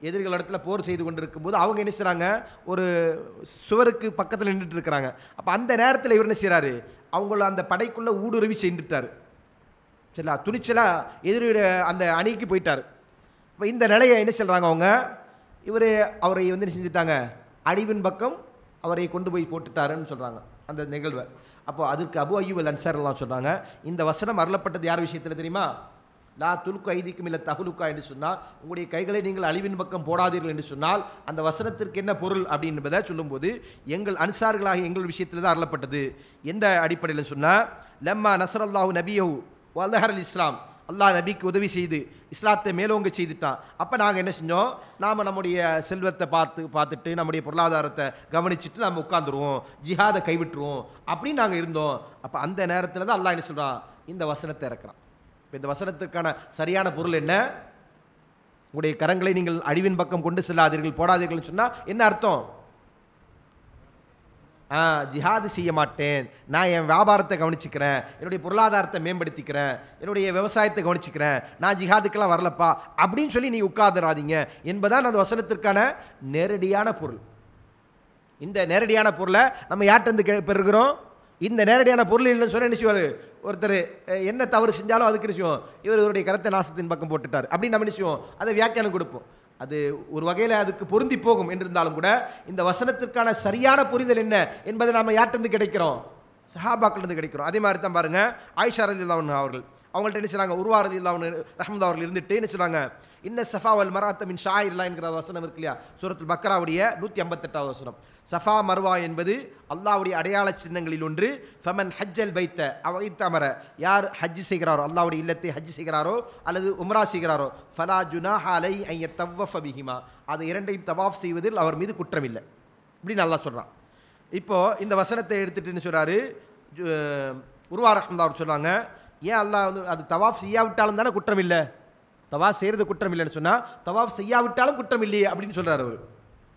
Speaker 1: எதிரிகள் இடத்துல போர் செய்து கொண்டிருக்கும் போது அவங்க என்ன செய்கிறாங்க ஒரு சுவருக்கு பக்கத்தில் நின்றுட்டு இருக்கிறாங்க அப்போ அந்த நேரத்தில் இவர் என்ன செய்கிறாரு அவங்கள அந்த படைக்குள்ளே ஊடுருவி செஞ்சுட்டார் சரிங்களா துணிச்சலாக எதிரியுடைய அந்த அணிக்கு போயிட்டார் இப்போ இந்த நிலையை என்ன சொல்கிறாங்க அவங்க இவர் அவரை வந்து என்ன செஞ்சுட்டாங்க அழிவின் பக்கம் அவரை கொண்டு போய் போட்டுட்டாருன்னு சொல்கிறாங்க அந்த நிகழ்வை அப்போ அதுக்கு அபு அய்யூவல் அன்சார்லாம் சொல்கிறாங்க இந்த வசனம் அருளப்பட்டது யார் விஷயத்தில் தெரியுமா லா துலுக்கு ஐதிக்கும் இல்லை தகுலுக்கா என்று சொன்னால் உங்களுடைய கைகளை நீங்கள் அழிவின் பக்கம் போடாதீர்கள் என்று சொன்னால் அந்த வசனத்திற்கு என்ன பொருள் அப்படின்பதை சொல்லும்போது எங்கள் அன்சார்களாக எங்கள் விஷயத்தில் தான் அருளப்பட்டது எந்த அடிப்படையில் சொன்னால் லம்மா நசரல்லாஹூ நபியஹூ வல்லஹர் இஸ்லாம் அல்லா நபிக்கு உதவி செய்து இஸ்லாத்தை மேலோங்க செய்துட்டான் அப்போ நாங்கள் என்ன செஞ்சோம் நாம் நம்முடைய செல்வத்தை பார்த்து பார்த்துட்டு நம்முடைய பொருளாதாரத்தை கவனிச்சுட்டு நம்ம உட்காந்துருவோம் ஜிஹாதை கைவிட்டுருவோம் அப்படின்னு நாங்கள் இருந்தோம் அப்போ அந்த நேரத்தில் தான் அல்லா என்ன சொல்கிறான் இந்த வசனத்தை இறக்குறான் இப்போ இந்த வசனத்துக்கான சரியான பொருள் என்ன உங்களுடைய கரங்களை நீங்கள் அழிவின் பக்கம் கொண்டு செல்லாதீர்கள் போடாதீர்கள்னு சொன்னால் என்ன அர்த்தம் ஜிஹாது செய்ய மாட்டேன் நான் என் வியாபாரத்தை கவனிச்சுக்கிறேன் என்னுடைய பொருளாதாரத்தை மேம்படுத்திக்கிறேன் என்னுடைய விவசாயத்தை கவனிச்சுக்கிறேன் நான் ஜிஹாதுக்கெல்லாம் வரலப்பா அப்படின்னு சொல்லி நீ உட்காந்துடாதீங்க என்பதான் அந்த வசனத்திற்கான நேரடியான பொருள் இந்த நேரடியான பொருளை நம்ம கே பெறுகிறோம் இந்த நேரடியான பொருள் இல்லைன்னு சொன்னால் என்ன செய்வார் ஒருத்தர் என்ன தவறு செஞ்சாலும் அதுக்கு நிச்சயம் இவர் இவருடைய கருத்தை நாசத்தின் பக்கம் போட்டுட்டார் அப்படின்னு நம்ம நிச்சயம் அதை வியாக்கியானம் கொடுப்போம் அது ஒரு வகையில் அதுக்கு பொருந்தி போகும் என்றிருந்தாலும் கூட இந்த வசனத்திற்கான சரியான புரிதல் என்ன என்பதை நாம் யார்ட்டிருந்து கிடைக்கிறோம் சஹாபாக்கிலிருந்து கிடைக்கிறோம் அதே மாதிரி தான் பாருங்கள் ஆயிஷா ரஞ்சிதா அவர்கள் அவங்கள்ட்ட என்ன செய்கிறாங்க உருவாரதி இல்லா அவனு ரஹமத் அவர்கள் இருந்துட்டு என்ன சொல்கிறாங்க இன்ன சஃபா வல் மராத்தமின் ஷா இல்லா என்கிற வசனம் இருக்கு இல்லையா சூரத்தில் பக்ராவுடைய நூற்றி ஐம்பத்தெட்டாவது வசனம் சஃபா மர்வா என்பது அல்லாவுடைய அடையாள சின்னங்களில் ஒன்று ஃபமன் ஹஜ்ஜல் வைத்த அமர யார் ஹஜ்ஜு செய்கிறாரோ அல்லாவுடைய இல்லத்தை ஹஜ்ஜு செய்கிறாரோ அல்லது உம்ரா செய்கிறாரோ ஃபலா ஜுனா ஹாலை ஐய தவ்வஃபிஹிமா அதை அது இரண்டையும் தவாஃப் செய்வதில் அவர் மீது குற்றமில்லை இப்படின்னு நல்லா சொல்கிறான் இப்போது இந்த வசனத்தை எடுத்துகிட்டு சொல்கிறாரு உருவா தான் அவர் சொல்கிறாங்க ஏன் அல்லாஹ் வந்து அது தவாஃப் செய்யாவிட்டாலும் தானே குற்றம் இல்லை தவா செய்கிறது குற்றம் இல்லைன்னு சொன்னால் தவாஃப் செய்யாவிட்டாலும் குற்றம் இல்லையே அப்படின்னு சொல்கிறார் அவர்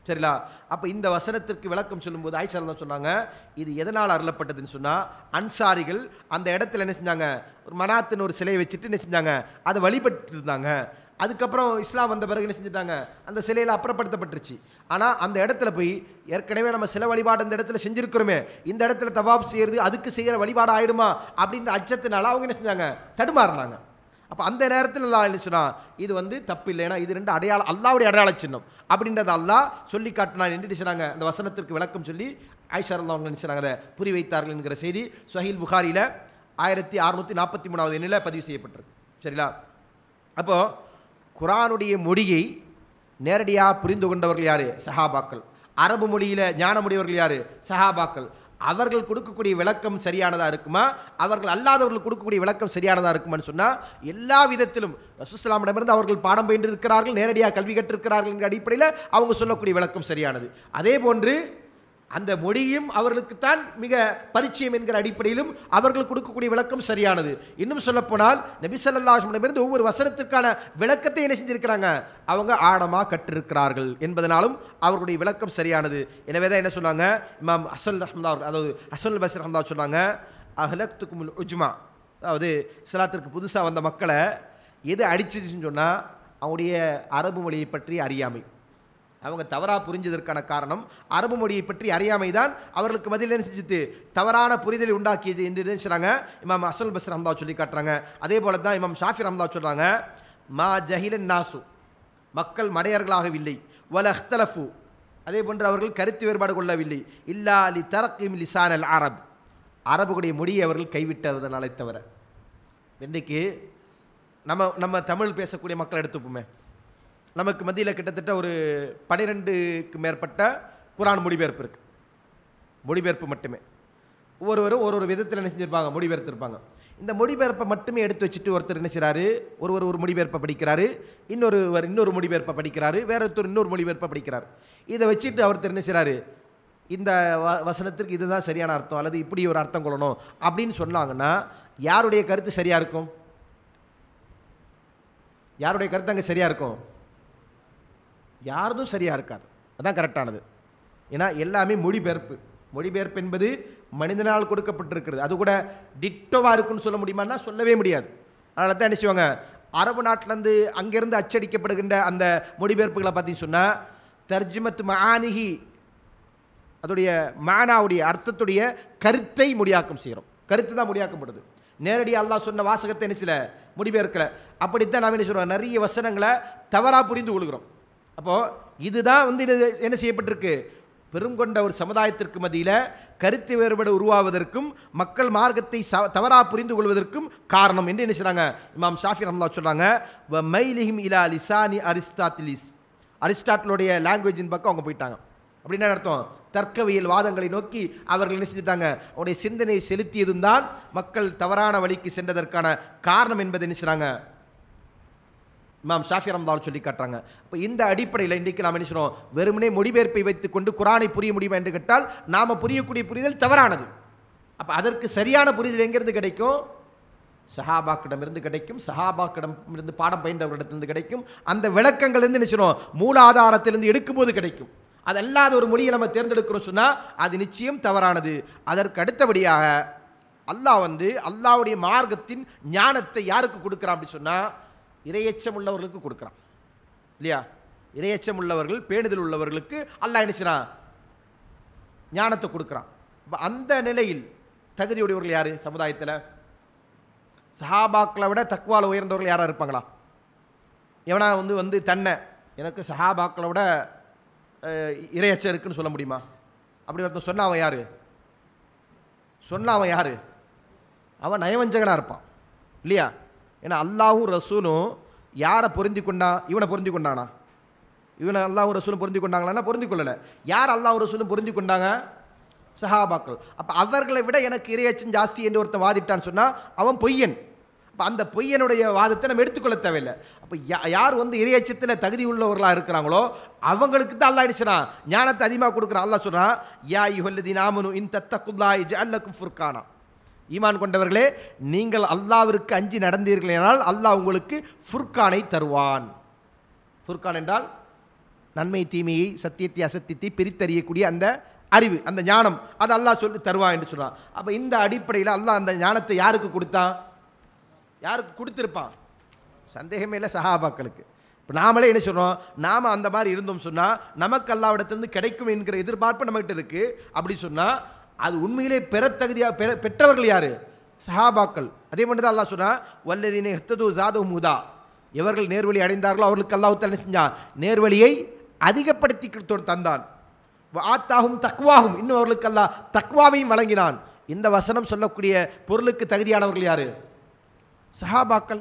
Speaker 1: சரிங்களா அப்போ இந்த வசனத்திற்கு விளக்கம் சொல்லும்போது ஆயிஷா தான் சொன்னாங்க இது எதனால் அருளப்பட்டதுன்னு சொன்னால் அன்சாரிகள் அந்த இடத்துல என்ன செஞ்சாங்க ஒரு மனாத்தின் ஒரு சிலையை வச்சுட்டு என்ன செஞ்சாங்க அதை வழிபட்டு இருந்தாங்க அதுக்கப்புறம் இஸ்லாம் வந்த பிறகு என்ன செஞ்சுட்டாங்க அந்த சிலையில் அப்புறப்படுத்தப்பட்டுருச்சு ஆனால் அந்த இடத்துல போய் ஏற்கனவே நம்ம சில வழிபாடு அந்த இடத்துல செஞ்சுருக்கிறோமே இந்த இடத்துல தவாப் செய்கிறது அதுக்கு செய்கிற வழிபாடு ஆகிடுமா அப்படின்ற அச்சத்தினால அவங்க என்ன செஞ்சாங்க தடுமாறினாங்க அப்போ அந்த நேரத்தில் எல்லாம் என்ன இது வந்து தப்பு ஏன்னா இது ரெண்டு அடையாளம் அல்லாவுடைய அடையாள சின்னம் அப்படின்றத அல்லா சொல்லி காட்டினா நின்று சொன்னாங்க அந்த வசனத்திற்கு விளக்கம் சொல்லி ஆயிஷார் அல்லா அவங்க நினைச்சாங்க அதை புரி வைத்தார்கள் என்கிற செய்தி சஹீல் புகாரியில் ஆயிரத்தி அறுநூற்றி நாற்பத்தி மூணாவது எண்ணில் பதிவு செய்யப்பட்டிருக்கு சரிங்களா அப்போது குரானுடைய மொழியை நேரடியாக புரிந்து கொண்டவர்கள் யார் சஹாபாக்கள் அரபு மொழியில் ஞானமுடையவர்கள் யார் சஹாபாக்கள் அவர்கள் கொடுக்கக்கூடிய விளக்கம் சரியானதாக இருக்குமா அவர்கள் அல்லாதவர்கள் கொடுக்கக்கூடிய விளக்கம் சரியானதாக இருக்குமான்னு சொன்னால் எல்லா விதத்திலும் ரசூஸ்லாமிடமிருந்து அவர்கள் பாடம் பயின்று இருக்கிறார்கள் நேரடியாக கல்வி கற்றிருக்கிறார்கள் என்ற அடிப்படையில் அவங்க சொல்லக்கூடிய விளக்கம் சரியானது அதே போன்று அந்த மொழியும் அவர்களுக்குத்தான் மிக பரிச்சயம் என்கிற அடிப்படையிலும் அவர்கள் கொடுக்கக்கூடிய விளக்கம் சரியானது இன்னும் சொல்லப்போனால் நபிசல்லாஸ்மிடமிருந்து ஒவ்வொரு வசனத்திற்கான விளக்கத்தை என்ன செஞ்சிருக்கிறாங்க அவங்க ஆழமாக கற்றிருக்கிறார்கள் என்பதனாலும் அவர்களுடைய விளக்கம் சரியானது எனவே தான் என்ன சொன்னாங்க இமாம் அசல் ரஹ்மதா அதாவது அசல் பசர் ரஹ்மதா சொன்னாங்க அஹ்லக்துக்குமுல் உஜ்மா அதாவது சிலாத்திற்கு புதுசாக வந்த மக்களை எது அடிச்சிருச்சுன்னு சொன்னால் அவங்களுடைய அரபு மொழியை பற்றி அறியாமை அவங்க தவறாக புரிஞ்சதற்கான காரணம் அரபு மொழியை பற்றி அறியாமை தான் அவர்களுக்கு பதில் என்ன செஞ்சுது தவறான புரிதலை உண்டாக்கியது என்று நினைச்சாங்க இமாம் அசல் பஸ் ரம்தா சொல்லி காட்டுறாங்க அதே போல தான் இமாம் ஷாஃபி ரம்தா சொல்கிறாங்க மா ஜஹிலன் நாசு மக்கள் மடையர்களாகவில்லை வல அஹ்தலஃபு அதே போன்று அவர்கள் கருத்து வேறுபாடு கொள்ளவில்லை இல்லா அலி தரக்கிம் லிசான் அல் அரப் அரபுடைய மொழியை அவர்கள் கைவிட்டதனாலே தவிர இன்றைக்கு நம்ம நம்ம தமிழ் பேசக்கூடிய மக்கள் எடுத்துப்போமே நமக்கு மத்தியில் கிட்டத்தட்ட ஒரு பனிரெண்டுக்கு மேற்பட்ட குரான் மொழிபெயர்ப்பு இருக்குது மொழிபெயர்ப்பு மட்டுமே ஒருவரும் ஒரு ஒரு விதத்தில் என்ன செஞ்சுருப்பாங்க மொழிபெயர்த்திருப்பாங்க இந்த மொழிபெயர்ப்பை மட்டுமே எடுத்து வச்சுட்டு ஒருத்தர் என்ன செய்கிறாரு ஒருவர் ஒரு மொழிபெயர்ப்பை படிக்கிறாரு இன்னொருவர் இன்னொரு மொழிபெயர்ப்பை படிக்கிறாரு வேற ஒருத்தர் இன்னொரு மொழிபெயர்ப்பை படிக்கிறார் இதை வச்சுட்டு ஒருத்தர் என்ன செய்கிறாரு இந்த வ வசனத்திற்கு இதுதான் சரியான அர்த்தம் அல்லது இப்படி ஒரு அர்த்தம் கொள்ளணும் அப்படின்னு சொன்னாங்கன்னா யாருடைய கருத்து சரியாக இருக்கும் யாருடைய கருத்து அங்கே சரியாக இருக்கும் யாரதும் சரியாக இருக்காது அதான் கரெக்டானது ஏன்னா எல்லாமே மொழிபெயர்ப்பு மொழிபெயர்ப்பு என்பது மனிதனால் கொடுக்கப்பட்டிருக்கிறது அது கூட டிட்டோவாக இருக்குன்னு சொல்ல முடியுமான்னா சொல்லவே முடியாது அதனால தான் என்ன செய்வாங்க அரபு நாட்டிலேருந்து அங்கேருந்து அச்சடிக்கப்படுகின்ற அந்த மொழிபெயர்ப்புகளை பார்த்தி சொன்னால் தர்ஜிமத் மானிகி அதோடைய மானாவுடைய அர்த்தத்துடைய கருத்தை முடியாக்கம் செய்கிறோம் கருத்து தான் முடியாக்கப்படுது நேரடியாக அல்லாஹ் சொன்ன வாசகத்தை என்ன சில முடிபெயர்க்கலை அப்படித்தான் நாம் என்ன சொல்கிறோம் நிறைய வசனங்களை தவறாக புரிந்து கொள்கிறோம் அப்போது இதுதான் வந்து இது என்ன செய்யப்பட்டிருக்கு பெரும் கொண்ட ஒரு சமுதாயத்திற்கு மத்தியில் கருத்து வேறுபாடு உருவாவதற்கும் மக்கள் மார்க்கத்தை ச தவறாக புரிந்து கொள்வதற்கும் காரணம் என்று என்ன செய்கிறாங்க இமாம் ஷாஃபி ரம்லா சொல்கிறாங்க வ மைலிஹிம் இலா லிசானி அரிஸ்டாட்டிலிஸ் அரிஸ்டாட்டிலுடைய லாங்குவேஜின் பக்கம் அவங்க போயிட்டாங்க அப்படின்னா அர்த்தம் தர்க்கவியல் வாதங்களை நோக்கி அவர்கள் என்ன செஞ்சுட்டாங்க அவருடைய சிந்தனை செலுத்தியதும் தான் மக்கள் தவறான வழிக்கு சென்றதற்கான காரணம் என்பதை என்ன செய்கிறாங்க இமாம் ஷாஃபி ரம்தான் சொல்லி காட்டுறாங்க இப்போ இந்த அடிப்படையில் இன்றைக்கு நாம் என்ன சொல்கிறோம் வெறுமனே மொழிபெயர்ப்பை வைத்துக்கொண்டு குரானை புரிய முடியுமா என்று கேட்டால் நாம் புரியக்கூடிய புரிதல் தவறானது அப்போ அதற்கு சரியான புரிதல் எங்கேருந்து கிடைக்கும் சஹாபாக்கிடமிருந்து கிடைக்கும் சஹாபாக்கிடம் இருந்து பாடம் பயின்றவர்களிடத்திலிருந்து கிடைக்கும் அந்த விளக்கங்கள்லேருந்து நினைச்சிடும் மூல எடுக்கும்போது கிடைக்கும் அது அல்லாத ஒரு மொழியை நம்ம தேர்ந்தெடுக்கிறோம் சொன்னால் அது நிச்சயம் தவறானது அதற்கு அடுத்தபடியாக அல்லாஹ் வந்து அல்லாவுடைய மார்க்கத்தின் ஞானத்தை யாருக்கு கொடுக்குறான் அப்படின்னு சொன்னால் இரையச்சம் உள்ளவர்களுக்கு கொடுக்குறான் இல்லையா இரையச்சம் உள்ளவர்கள் பேணுதல் உள்ளவர்களுக்கு அல்ல நினைச்சிறான் ஞானத்தை கொடுக்குறான் இப்போ அந்த நிலையில் தகுதியுடையவர்கள் யார் சமுதாயத்தில் சஹாபாக்களை விட தக்குவால் உயர்ந்தவர்கள் யாராக இருப்பாங்களா எவனா வந்து வந்து தன்னை எனக்கு சஹாபாக்களை விட இரையச்சம் இருக்குன்னு சொல்ல முடியுமா அப்படி ஒருத்தன் சொன்ன அவன் யார் சொன்ன அவன் யார் அவன் நயவஞ்சகனாக இருப்பான் இல்லையா ஏன்னா அல்லாஹும் ரசூலும் யாரை பொருந்தி கொண்டா இவனை பொருந்தி கொண்டானா இவனை அல்லாஹ் ரசூலும் பொருந்தி கொண்டாங்களான்னா பொருந்தி கொள்ளலை யார் அல்லாஹ் ரசூலும் பொருந்தி கொண்டாங்க சஹாபாக்கள் அப்போ அவர்களை விட எனக்கு இறையச்சன் ஜாஸ்தி என்று ஒருத்தன் வாதிட்டான்னு சொன்னால் அவன் பொய்யன் அப்போ அந்த பொய்யனுடைய வாதத்தை நம்ம எடுத்துக்கொள்ள தேவையில்லை அப்போ யார் வந்து இரையச்சத்தில் தகுதி உள்ளவர்களாக இருக்கிறாங்களோ அவங்களுக்கு தான் அல்லா அடிச்சுறான் ஞானத்தை அதிகமாக கொடுக்குறான் அல்லா சொல்கிறான் யா யுஹல்லதி நாமனு இன் தத்த குல்லாய் ஜல்லக்கும் ஃபுர்கானா ஈமான் கொண்டவர்களே நீங்கள் அல்லாவிற்கு அஞ்சி நடந்தீர்கள் என்றால் அல்லாஹ் உங்களுக்கு ஃபுர்கானை தருவான் ஃபுர்கான் என்றால் நன்மை தீமையை சத்தியத்தை அசத்தியத்தை பிரித்தறியக்கூடிய அந்த அறிவு அந்த ஞானம் அது அல்லாஹ் சொல்லி தருவான் என்று சொல்கிறான் அப்போ இந்த அடிப்படையில் அல்லாஹ் அந்த ஞானத்தை யாருக்கு கொடுத்தான் யாருக்கு கொடுத்துருப்பான் சந்தேகமே இல்லை சஹாபாக்களுக்கு இப்போ நாமளே என்ன சொல்கிறோம் நாம் அந்த மாதிரி இருந்தோம் சொன்னால் நமக்கு அல்லாவிடத்துலேருந்து கிடைக்கும் என்கிற எதிர்பார்ப்பு நம்மகிட்ட இருக்குது அப்படி சொன்னால் அது உண்மையிலே பெறத்தகுதியாக பெற பெற்றவர்கள் யார் சஹாபாக்கள் அதே மாதிரி தான் அல்லா சொன்னா வல்லதினை ஹத்தது ஜாதவ் முதா எவர்கள் நேர்வழி அடைந்தார்களோ அவர்களுக்கு அல்லாஹ் என்ன செஞ்சான் நேர்வழியை அதிகப்படுத்தி கொடுத்தோன் தந்தான் ஆத்தாகும் தக்வாகும் இன்னும் அவர்களுக்கு அல்லா தக்வாவையும் வழங்கினான் இந்த வசனம் சொல்லக்கூடிய பொருளுக்கு தகுதியானவர்கள் யார் சஹாபாக்கள்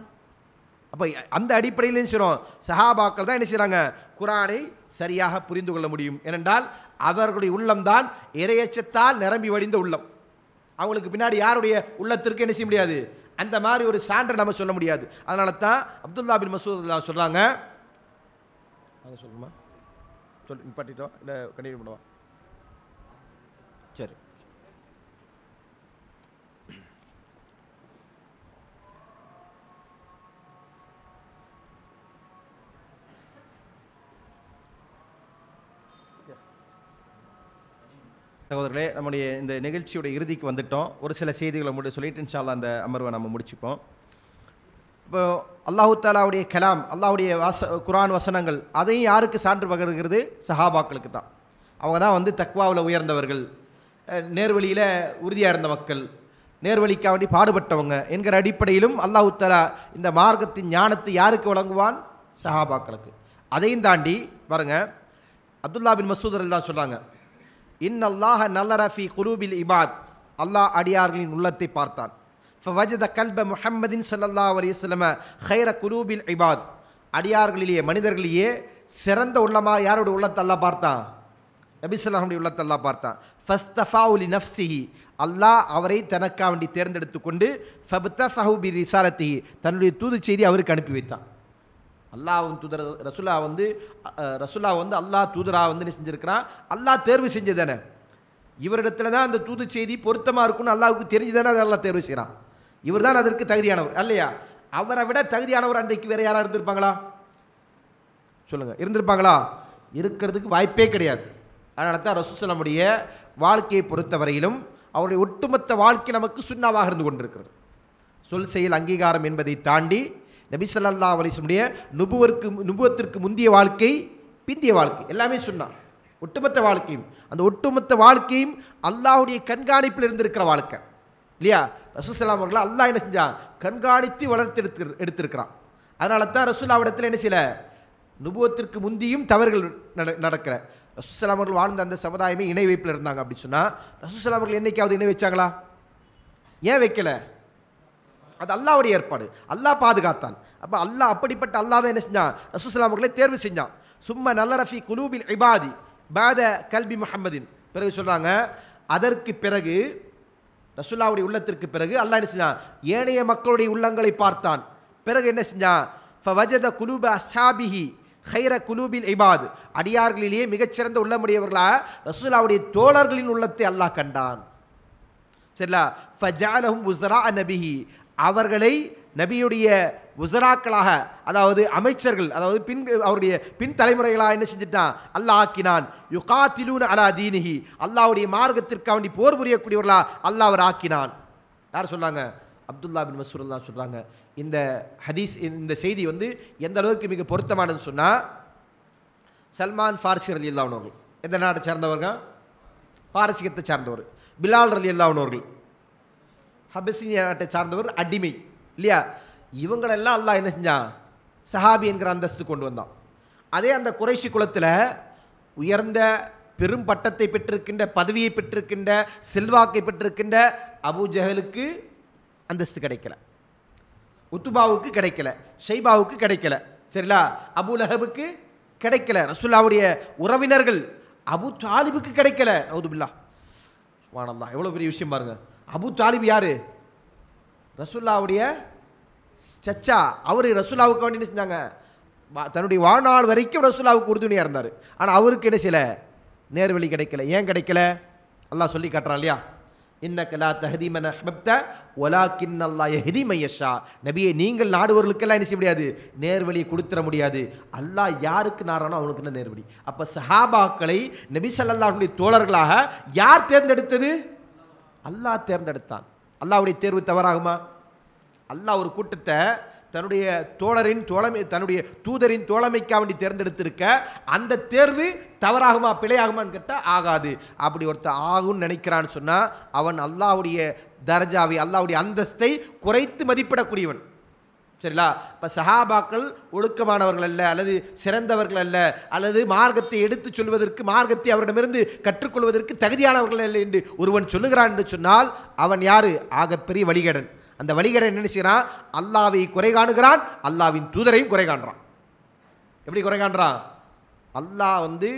Speaker 1: அப்போ அந்த அடிப்படையில் என்ன செய்கிறோம் சஹாபாக்கள் தான் என்ன செய்கிறாங்க குரானை சரியாக புரிந்து கொள்ள முடியும் ஏனென்றால் அவர்களுடைய உள்ளம்தான் இரையச்சத்தால் நிரம்பி வடிந்த உள்ளம் அவங்களுக்கு பின்னாடி யாருடைய உள்ளத்திற்கு என்ன செய்ய முடியாது அந்த மாதிரி ஒரு சான்றை நம்ம சொல்ல முடியாது அதனால தான் அப்துல்லா பின் மசூத் சொல்கிறாங்க சொல்லுமா சொல் நிப்பாட்டிட்டோம் இல்லை கண்டினியூ பண்ணுவோம் சகோதரர்களே நம்முடைய இந்த நிகழ்ச்சியோட இறுதிக்கு வந்துட்டோம் ஒரு சில செய்திகளை மட்டும் சொல்லிட்டு இன்ஷால்லா அந்த அமர்வை நம்ம முடிச்சுப்போம் இப்போ அல்லாஹு தாலாவுடைய கலாம் அல்லாவுடைய வாச குரான் வசனங்கள் அதையும் யாருக்கு சான்று பகிர்கிறது சஹாபாக்களுக்கு தான் அவங்க தான் வந்து தக்வாவில் உயர்ந்தவர்கள் நேர்வழியில் உறுதியாக இருந்த மக்கள் நேர்வழிக்காக வேண்டி பாடுபட்டவங்க என்கிற அடிப்படையிலும் அல்லாஹு தாலா இந்த மார்க்கத்தின் ஞானத்தை யாருக்கு வழங்குவான் சஹாபாக்களுக்கு அதையும் தாண்டி பாருங்கள் அப்துல்லா பின் மசூதர் தான் சொல்கிறாங்க இன் அல்லாஹ நல்லரஃபி குலூபில் இபாத் அல்லாஹ் அடியார்களின் உள்ளத்தை பார்த்தான் ஃபவஜத கல்ப முஹம்மதின் சல்லல்லா அலிஸ்லம ஹைர குலூபில் இபாத் அடியார்களிலேயே மனிதர்களிலேயே சிறந்த உள்ளமா உள்ளத்தை அல்லா பார்த்தான் உள்ளத்தை அல்லா பார்த்தான் ஃபஸ்தஃபா உலி நஃப்சிஹி அல்லாஹ் அவரை தனக்கா வண்டி தேர்ந்தெடுத்து கொண்டு ஃபபுத்த சஹூபி ரிசாலத்திஹி தன்னுடைய தூது செய்தி அவருக்கு அனுப்பி வைத்தான் அல்லாவும் தூதர் ரசுல்லா வந்து ரசுல்லா வந்து அல்லாஹ் தூதராக வந்து என்ன செஞ்சுருக்கிறான் அல்லாஹ் தேர்வு செஞ்சதானே இவரிடத்துல தான் அந்த தூது செய்தி பொருத்தமாக இருக்கும்னு அல்லாவுக்கு தெரிஞ்சு தானே அதை அல்லா தேர்வு செய்கிறான் இவர் தான் அதற்கு தகுதியானவர் இல்லையா அவரை விட தகுதியானவர் அன்றைக்கு வேறு யாராக இருந்திருப்பாங்களா சொல்லுங்கள் இருந்திருப்பாங்களா இருக்கிறதுக்கு வாய்ப்பே கிடையாது அதனால தான் ரசூசலமுடைய வாழ்க்கையை பொறுத்தவரையிலும் அவருடைய ஒட்டுமொத்த வாழ்க்கை நமக்கு சுண்ணாவாக இருந்து கொண்டிருக்கிறது சொல் செயல் அங்கீகாரம் என்பதை தாண்டி நபி சல்லா அலிஸ்லமுடைய நுபுவருக்கு நுபுவத்திற்கு முந்தைய வாழ்க்கை பிந்திய வாழ்க்கை எல்லாமே சொன்னான் ஒட்டுமொத்த வாழ்க்கையும் அந்த ஒட்டுமொத்த வாழ்க்கையும் அல்லாஹுடைய கண்காணிப்பில் இருந்திருக்கிற வாழ்க்கை இல்லையா ரசூசலாம் அவர்கள் அல்லாஹ் என்ன செஞ்சான் கண்காணித்து வளர்த்து எடுத்து எடுத்திருக்கிறான் அதனால தான் இடத்துல என்ன செய்யல நுபுவத்திற்கு முந்தியும் தவறுகள் நட நடக்கிற ரசூசலாம் அவர்கள் வாழ்ந்த அந்த சமுதாயமே இணை வைப்பில் இருந்தாங்க அப்படின்னு சொன்னால் ரசூசலாம் அவர்கள் என்றைக்காவது இணை வச்சாங்களா ஏன் வைக்கலை அது அல்லாவுடைய ஏற்பாடு அல்லாஹ் பாதுகாத்தான் அப்போ அல்லாஹ் அப்படிப்பட்ட அல்லாஹ் என்ன செஞ்சான் ரசூசலாம் அவர்களை தேர்வு செஞ்சான் சும்மா நல்ல ரஃபி குலூபில் இபாதி பாத கல்வி முஹம்மதின் பிறகு சொல்கிறாங்க அதற்கு பிறகு ரசுல்லாவுடைய உள்ளத்திற்கு பிறகு அல்லாஹ் என்ன செஞ்சான் ஏனைய மக்களுடைய உள்ளங்களை பார்த்தான் பிறகு என்ன செஞ்சான் ஃபவஜத குலூப அசாபிஹி ஹைர குலூபில் இபாது அடியார்களிலேயே மிகச்சிறந்த உள்ளமுடையவர்களாக ரசூலாவுடைய தோழர்களின் உள்ளத்தை அல்லாஹ் கண்டான் சரிங்களா ஃபஜாலஹும் உஸ்ரா நபிஹி அவர்களை நபியுடைய உசராக்களாக அதாவது அமைச்சர்கள் அதாவது பின் அவருடைய பின் தலைமுறைகளாக என்ன செஞ்சிட்டான் அல்லாஹ் ஆக்கினான் யுகாத்திலூன் அலா தீனிஹி அல்லாவுடைய மார்க்கத்திற்கு அவண்டி போர் புரியக்கூடியவர்களா அல்லாஹ் அவர் ஆக்கினான் யார் சொல்கிறாங்க அப்துல்லா பின் மசூர்லாம் சொல்கிறாங்க இந்த ஹதீஸ் இந்த செய்தி வந்து எந்த அளவுக்கு மிக பொருத்தமானதுன்னு சொன்னால் சல்மான் ஃபார்சி ரலி அல்லாவுனவர்கள் எந்த நாட்டை சார்ந்தவர்கள் பாரசீகத்தை சார்ந்தவர் பிலால் ரலி அல்லாவுனவர்கள் ஹபசினியா நாட்டை சார்ந்தவர் அடிமை இல்லையா இவங்களெல்லாம் அல்லா என்ன செஞ்சான் சஹாபி என்கிற அந்தஸ்து கொண்டு வந்தான் அதே அந்த குறைஷி குலத்தில் உயர்ந்த பெரும் பட்டத்தை பெற்றிருக்கின்ற பதவியை பெற்றிருக்கின்ற செல்வாக்கை பெற்றிருக்கின்ற அபு ஜஹலுக்கு அந்தஸ்து கிடைக்கல உத்துபாவுக்கு கிடைக்கல ஷைபாவுக்கு கிடைக்கல சரிங்களா அபு லஹபுக்கு கிடைக்கல ரசுல்லாவுடைய உறவினர்கள் அபு தாலிபுக்கு கிடைக்கல நவுதுபில்லா வானம் தான் எவ்வளோ பெரிய விஷயம் பாருங்கள் அபு தாலிப் யார் ரசுல்லாவுடைய சச்சா அவர் ரசுல்லாவுக்கு வேண்டி என்ன செஞ்சாங்க தன்னுடைய வாழ்நாள் வரைக்கும் ரசுல்லாவுக்கு உறுதுணையாக இருந்தார் ஆனால் அவருக்கு என்ன செய்யலை நேர்வழி கிடைக்கல ஏன் கிடைக்கல எல்லாம் சொல்லி காட்டுறான் இல்லையா இன்னக்கு லா தஹதிமன் ஒலா கின்னல்லா எஹதி மையஷா நபியை நீங்கள் நாடுவர்களுக்கெல்லாம் என்ன செய்ய முடியாது நேர்வழியை கொடுத்துட முடியாது அல்லாஹ் யாருக்கு நாடானோ அவனுக்கு என்ன நேர்வழி அப்போ சஹாபாக்களை நபி சல்லாஹுடைய தோழர்களாக யார் தேர்ந்தெடுத்தது அல்லாஹ் தேர்ந்தெடுத்தான் அல்லாவுடைய தேர்வு தவறாகுமா அல்லாஹ் ஒரு கூட்டத்தை தன்னுடைய தோழரின் தோழமை தன்னுடைய தூதரின் தோழமைக்காக வேண்டி தேர்ந்தெடுத்திருக்க அந்த தேர்வு தவறாகுமா பிழையாகுமான்னு கேட்டால் ஆகாது அப்படி ஒருத்தர் ஆகும்னு நினைக்கிறான்னு சொன்னால் அவன் அல்லாவுடைய தர்ஜாவை அல்லாவுடைய அந்தஸ்தை குறைத்து மதிப்பிடக்கூடியவன் சரிங்களா இப்போ சஹாபாக்கள் ஒழுக்கமானவர்கள் அல்ல அல்லது சிறந்தவர்கள் அல்ல அல்லது மார்க்கத்தை எடுத்து சொல்வதற்கு மார்க்கத்தை அவரிடமிருந்து கற்றுக்கொள்வதற்கு தகுதியானவர்கள் அல்ல என்று ஒருவன் சொல்லுகிறான் என்று சொன்னால் அவன் யார் ஆகப்பெரிய வழிகடன் அந்த வழிகடன் என்ன செய்கிறான் அல்லாவை குறை காணுகிறான் அல்லாவின் தூதரையும் குறை காண்றான் எப்படி குறை காண்றான் அல்லாஹ் வந்து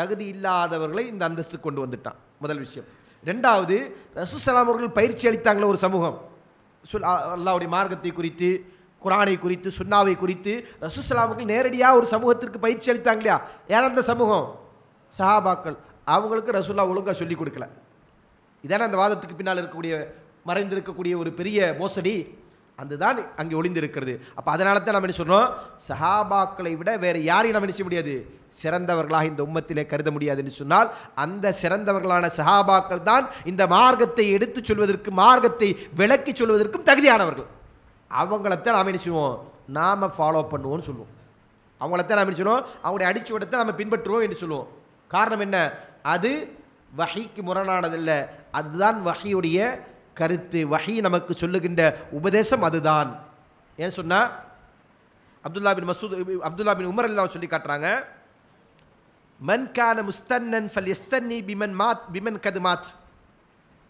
Speaker 1: தகுதி இல்லாதவர்களை இந்த அந்தஸ்து கொண்டு வந்துட்டான் முதல் விஷயம் ரெண்டாவது ரசூசலாம் அவர்கள் பயிற்சி அளித்தாங்களே ஒரு சமூகம் சொல் அல்லாவுடைய மார்க்கத்தை குறித்து குரானை குறித்து சுண்ணாவை குறித்து ரசூசலாமுக்கு நேரடியாக ஒரு சமூகத்திற்கு பயிற்சி அளித்தாங்க இல்லையா யார் அந்த சமூகம் சஹாபாக்கள் அவங்களுக்கு ரசூல்லா ஒழுங்காக சொல்லிக் கொடுக்கல இதான அந்த வாதத்துக்கு பின்னால் இருக்கக்கூடிய மறைந்திருக்கக்கூடிய ஒரு பெரிய மோசடி அதுதான் அங்கே ஒளிந்திருக்கிறது அப்போ அதனால தான் நம்ம என்ன சொல்கிறோம் சஹாபாக்களை விட வேறு யாரையும் நம்ம என்ன செய்ய முடியாது சிறந்தவர்களாக இந்த உம்மத்திலே கருத முடியாதுன்னு சொன்னால் அந்த சிறந்தவர்களான சஹாபாக்கள் தான் இந்த மார்க்கத்தை எடுத்து சொல்வதற்கு மார்க்கத்தை விளக்கி சொல்வதற்கும் தகுதியானவர்கள் அவங்களத்தான் நாம் என்ன செய்வோம் நாம் ஃபாலோ பண்ணுவோம்னு சொல்லுவோம் அவங்களத்தான் நாம் என்ன செய்வோம் அவங்களுடைய விடத்தை நம்ம பின்பற்றுவோம் என்று சொல்லுவோம் காரணம் என்ன அது வகைக்கு முரணானதில்லை அதுதான் வகையுடைய கருத்து வகை நமக்கு சொல்லுகின்ற உபதேசம் அதுதான் ஏன் சொன்னால் Abdullah bin Masood Abdullah bin Umar Allah சொல்லி காட்டுறாங்க மன் கான முஸ்தன்னன் ஃபல் எஸ்தன்னி பிமன் மாத் பிமன் கது மாத்